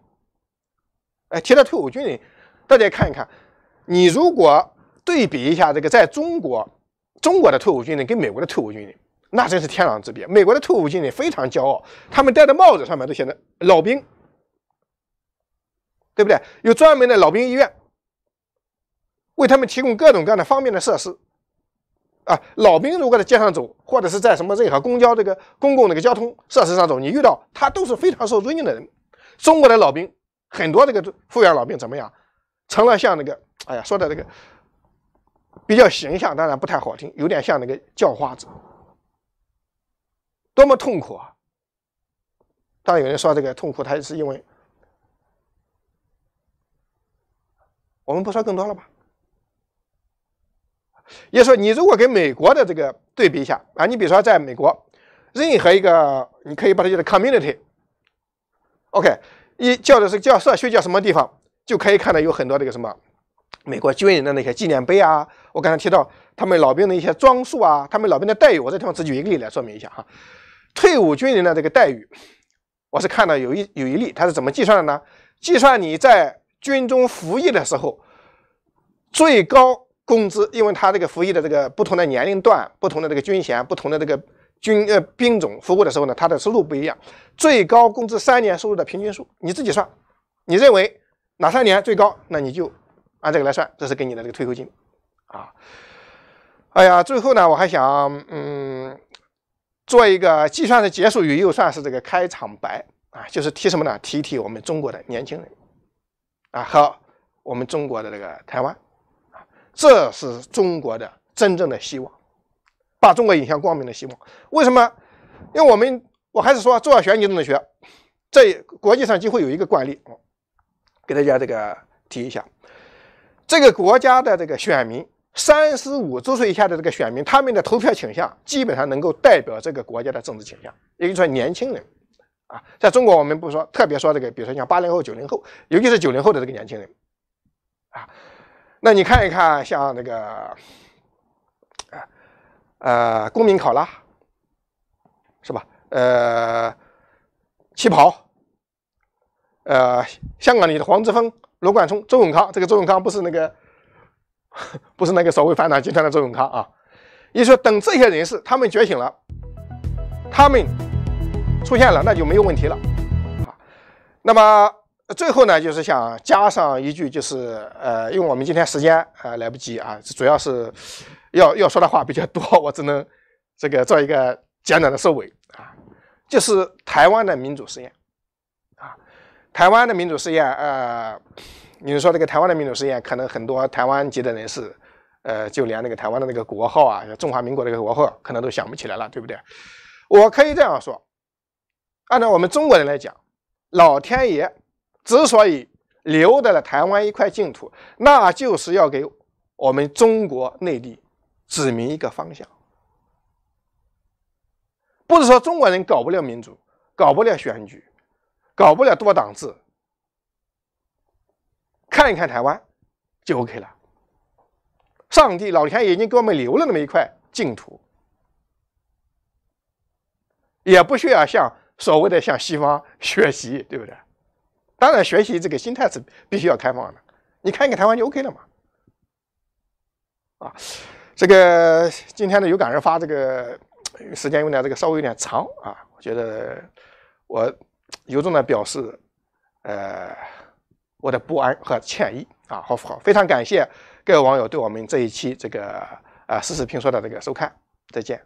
哎，提到退伍军人，大家看一看，你如果对比一下这个在中国中国的退伍军人跟美国的退伍军人。那真是天壤之别。美国的退伍军人非常骄傲，他们戴的帽子上面都写着“老兵”，对不对？有专门的老兵医院，为他们提供各种各样的方便的设施。啊，老兵如果在街上走，或者是在什么任何公交这个公共那个交通设施上走，你遇到他都是非常受尊敬的人。中国的老兵很多，这个复员老兵怎么样？成了像那个，哎呀，说的这个比较形象，当然不太好听，有点像那个叫花子。多么痛苦啊！当然有人说这个痛苦，它是因为我们不说更多了吧？也说你如果跟美国的这个对比一下啊，你比如说在美国任何一个，你可以把它叫做 community，OK，一叫的是叫社区，叫什么地方就可以看到有很多这个什么美国军人的那些纪念碑啊。我刚才提到他们老兵的一些装束啊，他们老兵的待遇，我这地方只举一个例来说明一下哈。退伍军人的这个待遇，我是看到有一有一例，他是怎么计算的呢？计算你在军中服役的时候，最高工资，因为他这个服役的这个不同的年龄段、不同的这个军衔、不同的这个军呃兵种，服务的时候呢，他的收入不一样。最高工资三年收入的平均数，你自己算，你认为哪三年最高，那你就按这个来算，这是给你的这个退休金，啊。哎呀，最后呢，我还想，嗯。做一个既算是结束语，又算是这个开场白啊，就是提什么呢？提提我们中国的年轻人啊，和我们中国的这个台湾啊，这是中国的真正的希望，把中国引向光明的希望。为什么？因为我们我还是说做选举政治学，在国际上几乎有一个惯例，给大家这个提一下，这个国家的这个选民。三十五周岁以下的这个选民，他们的投票倾向基本上能够代表这个国家的政治倾向。也就是说，年轻人啊，在中国我们不说，特别说这个，比如说像八零后、九零后，尤其是九零后的这个年轻人啊，那你看一看，像那个，呃，呃，公民考拉是吧？呃，旗袍，呃，香港里的黄之峰、罗贯中、周永康，这个周永康不是那个。[laughs] 不是那个所谓反党集团的周永康啊！你说等这些人士他们觉醒了，他们出现了，那就没有问题了。啊，那么最后呢，就是想加上一句，就是呃，因为我们今天时间啊来不及啊，主要是要要说的话比较多，我只能这个做一个简短的收尾啊，就是台湾的民主实验啊，台湾的民主实验呃。你是说这个台湾的民主实验，可能很多台湾籍的人士，呃，就连那个台湾的那个国号啊，中华民国这个国号，可能都想不起来了，对不对？我可以这样说，按照我们中国人来讲，老天爷之所以留得了台湾一块净土，那就是要给我们中国内地指明一个方向。不是说中国人搞不了民主，搞不了选举，搞不了多党制。看一看台湾，就 OK 了。上帝、老天已经给我们留了那么一块净土，也不需要向所谓的向西方学习，对不对？当然，学习这个心态是必须要开放的。你看一看台湾就 OK 了嘛。啊，这个今天呢有感而发，这个时间有点这个稍微有点长啊。我觉得我由衷的表示，呃。我的不安和歉意啊，好，好？非常感谢各位网友对我们这一期这个呃“事实评说”的这个收看，再见。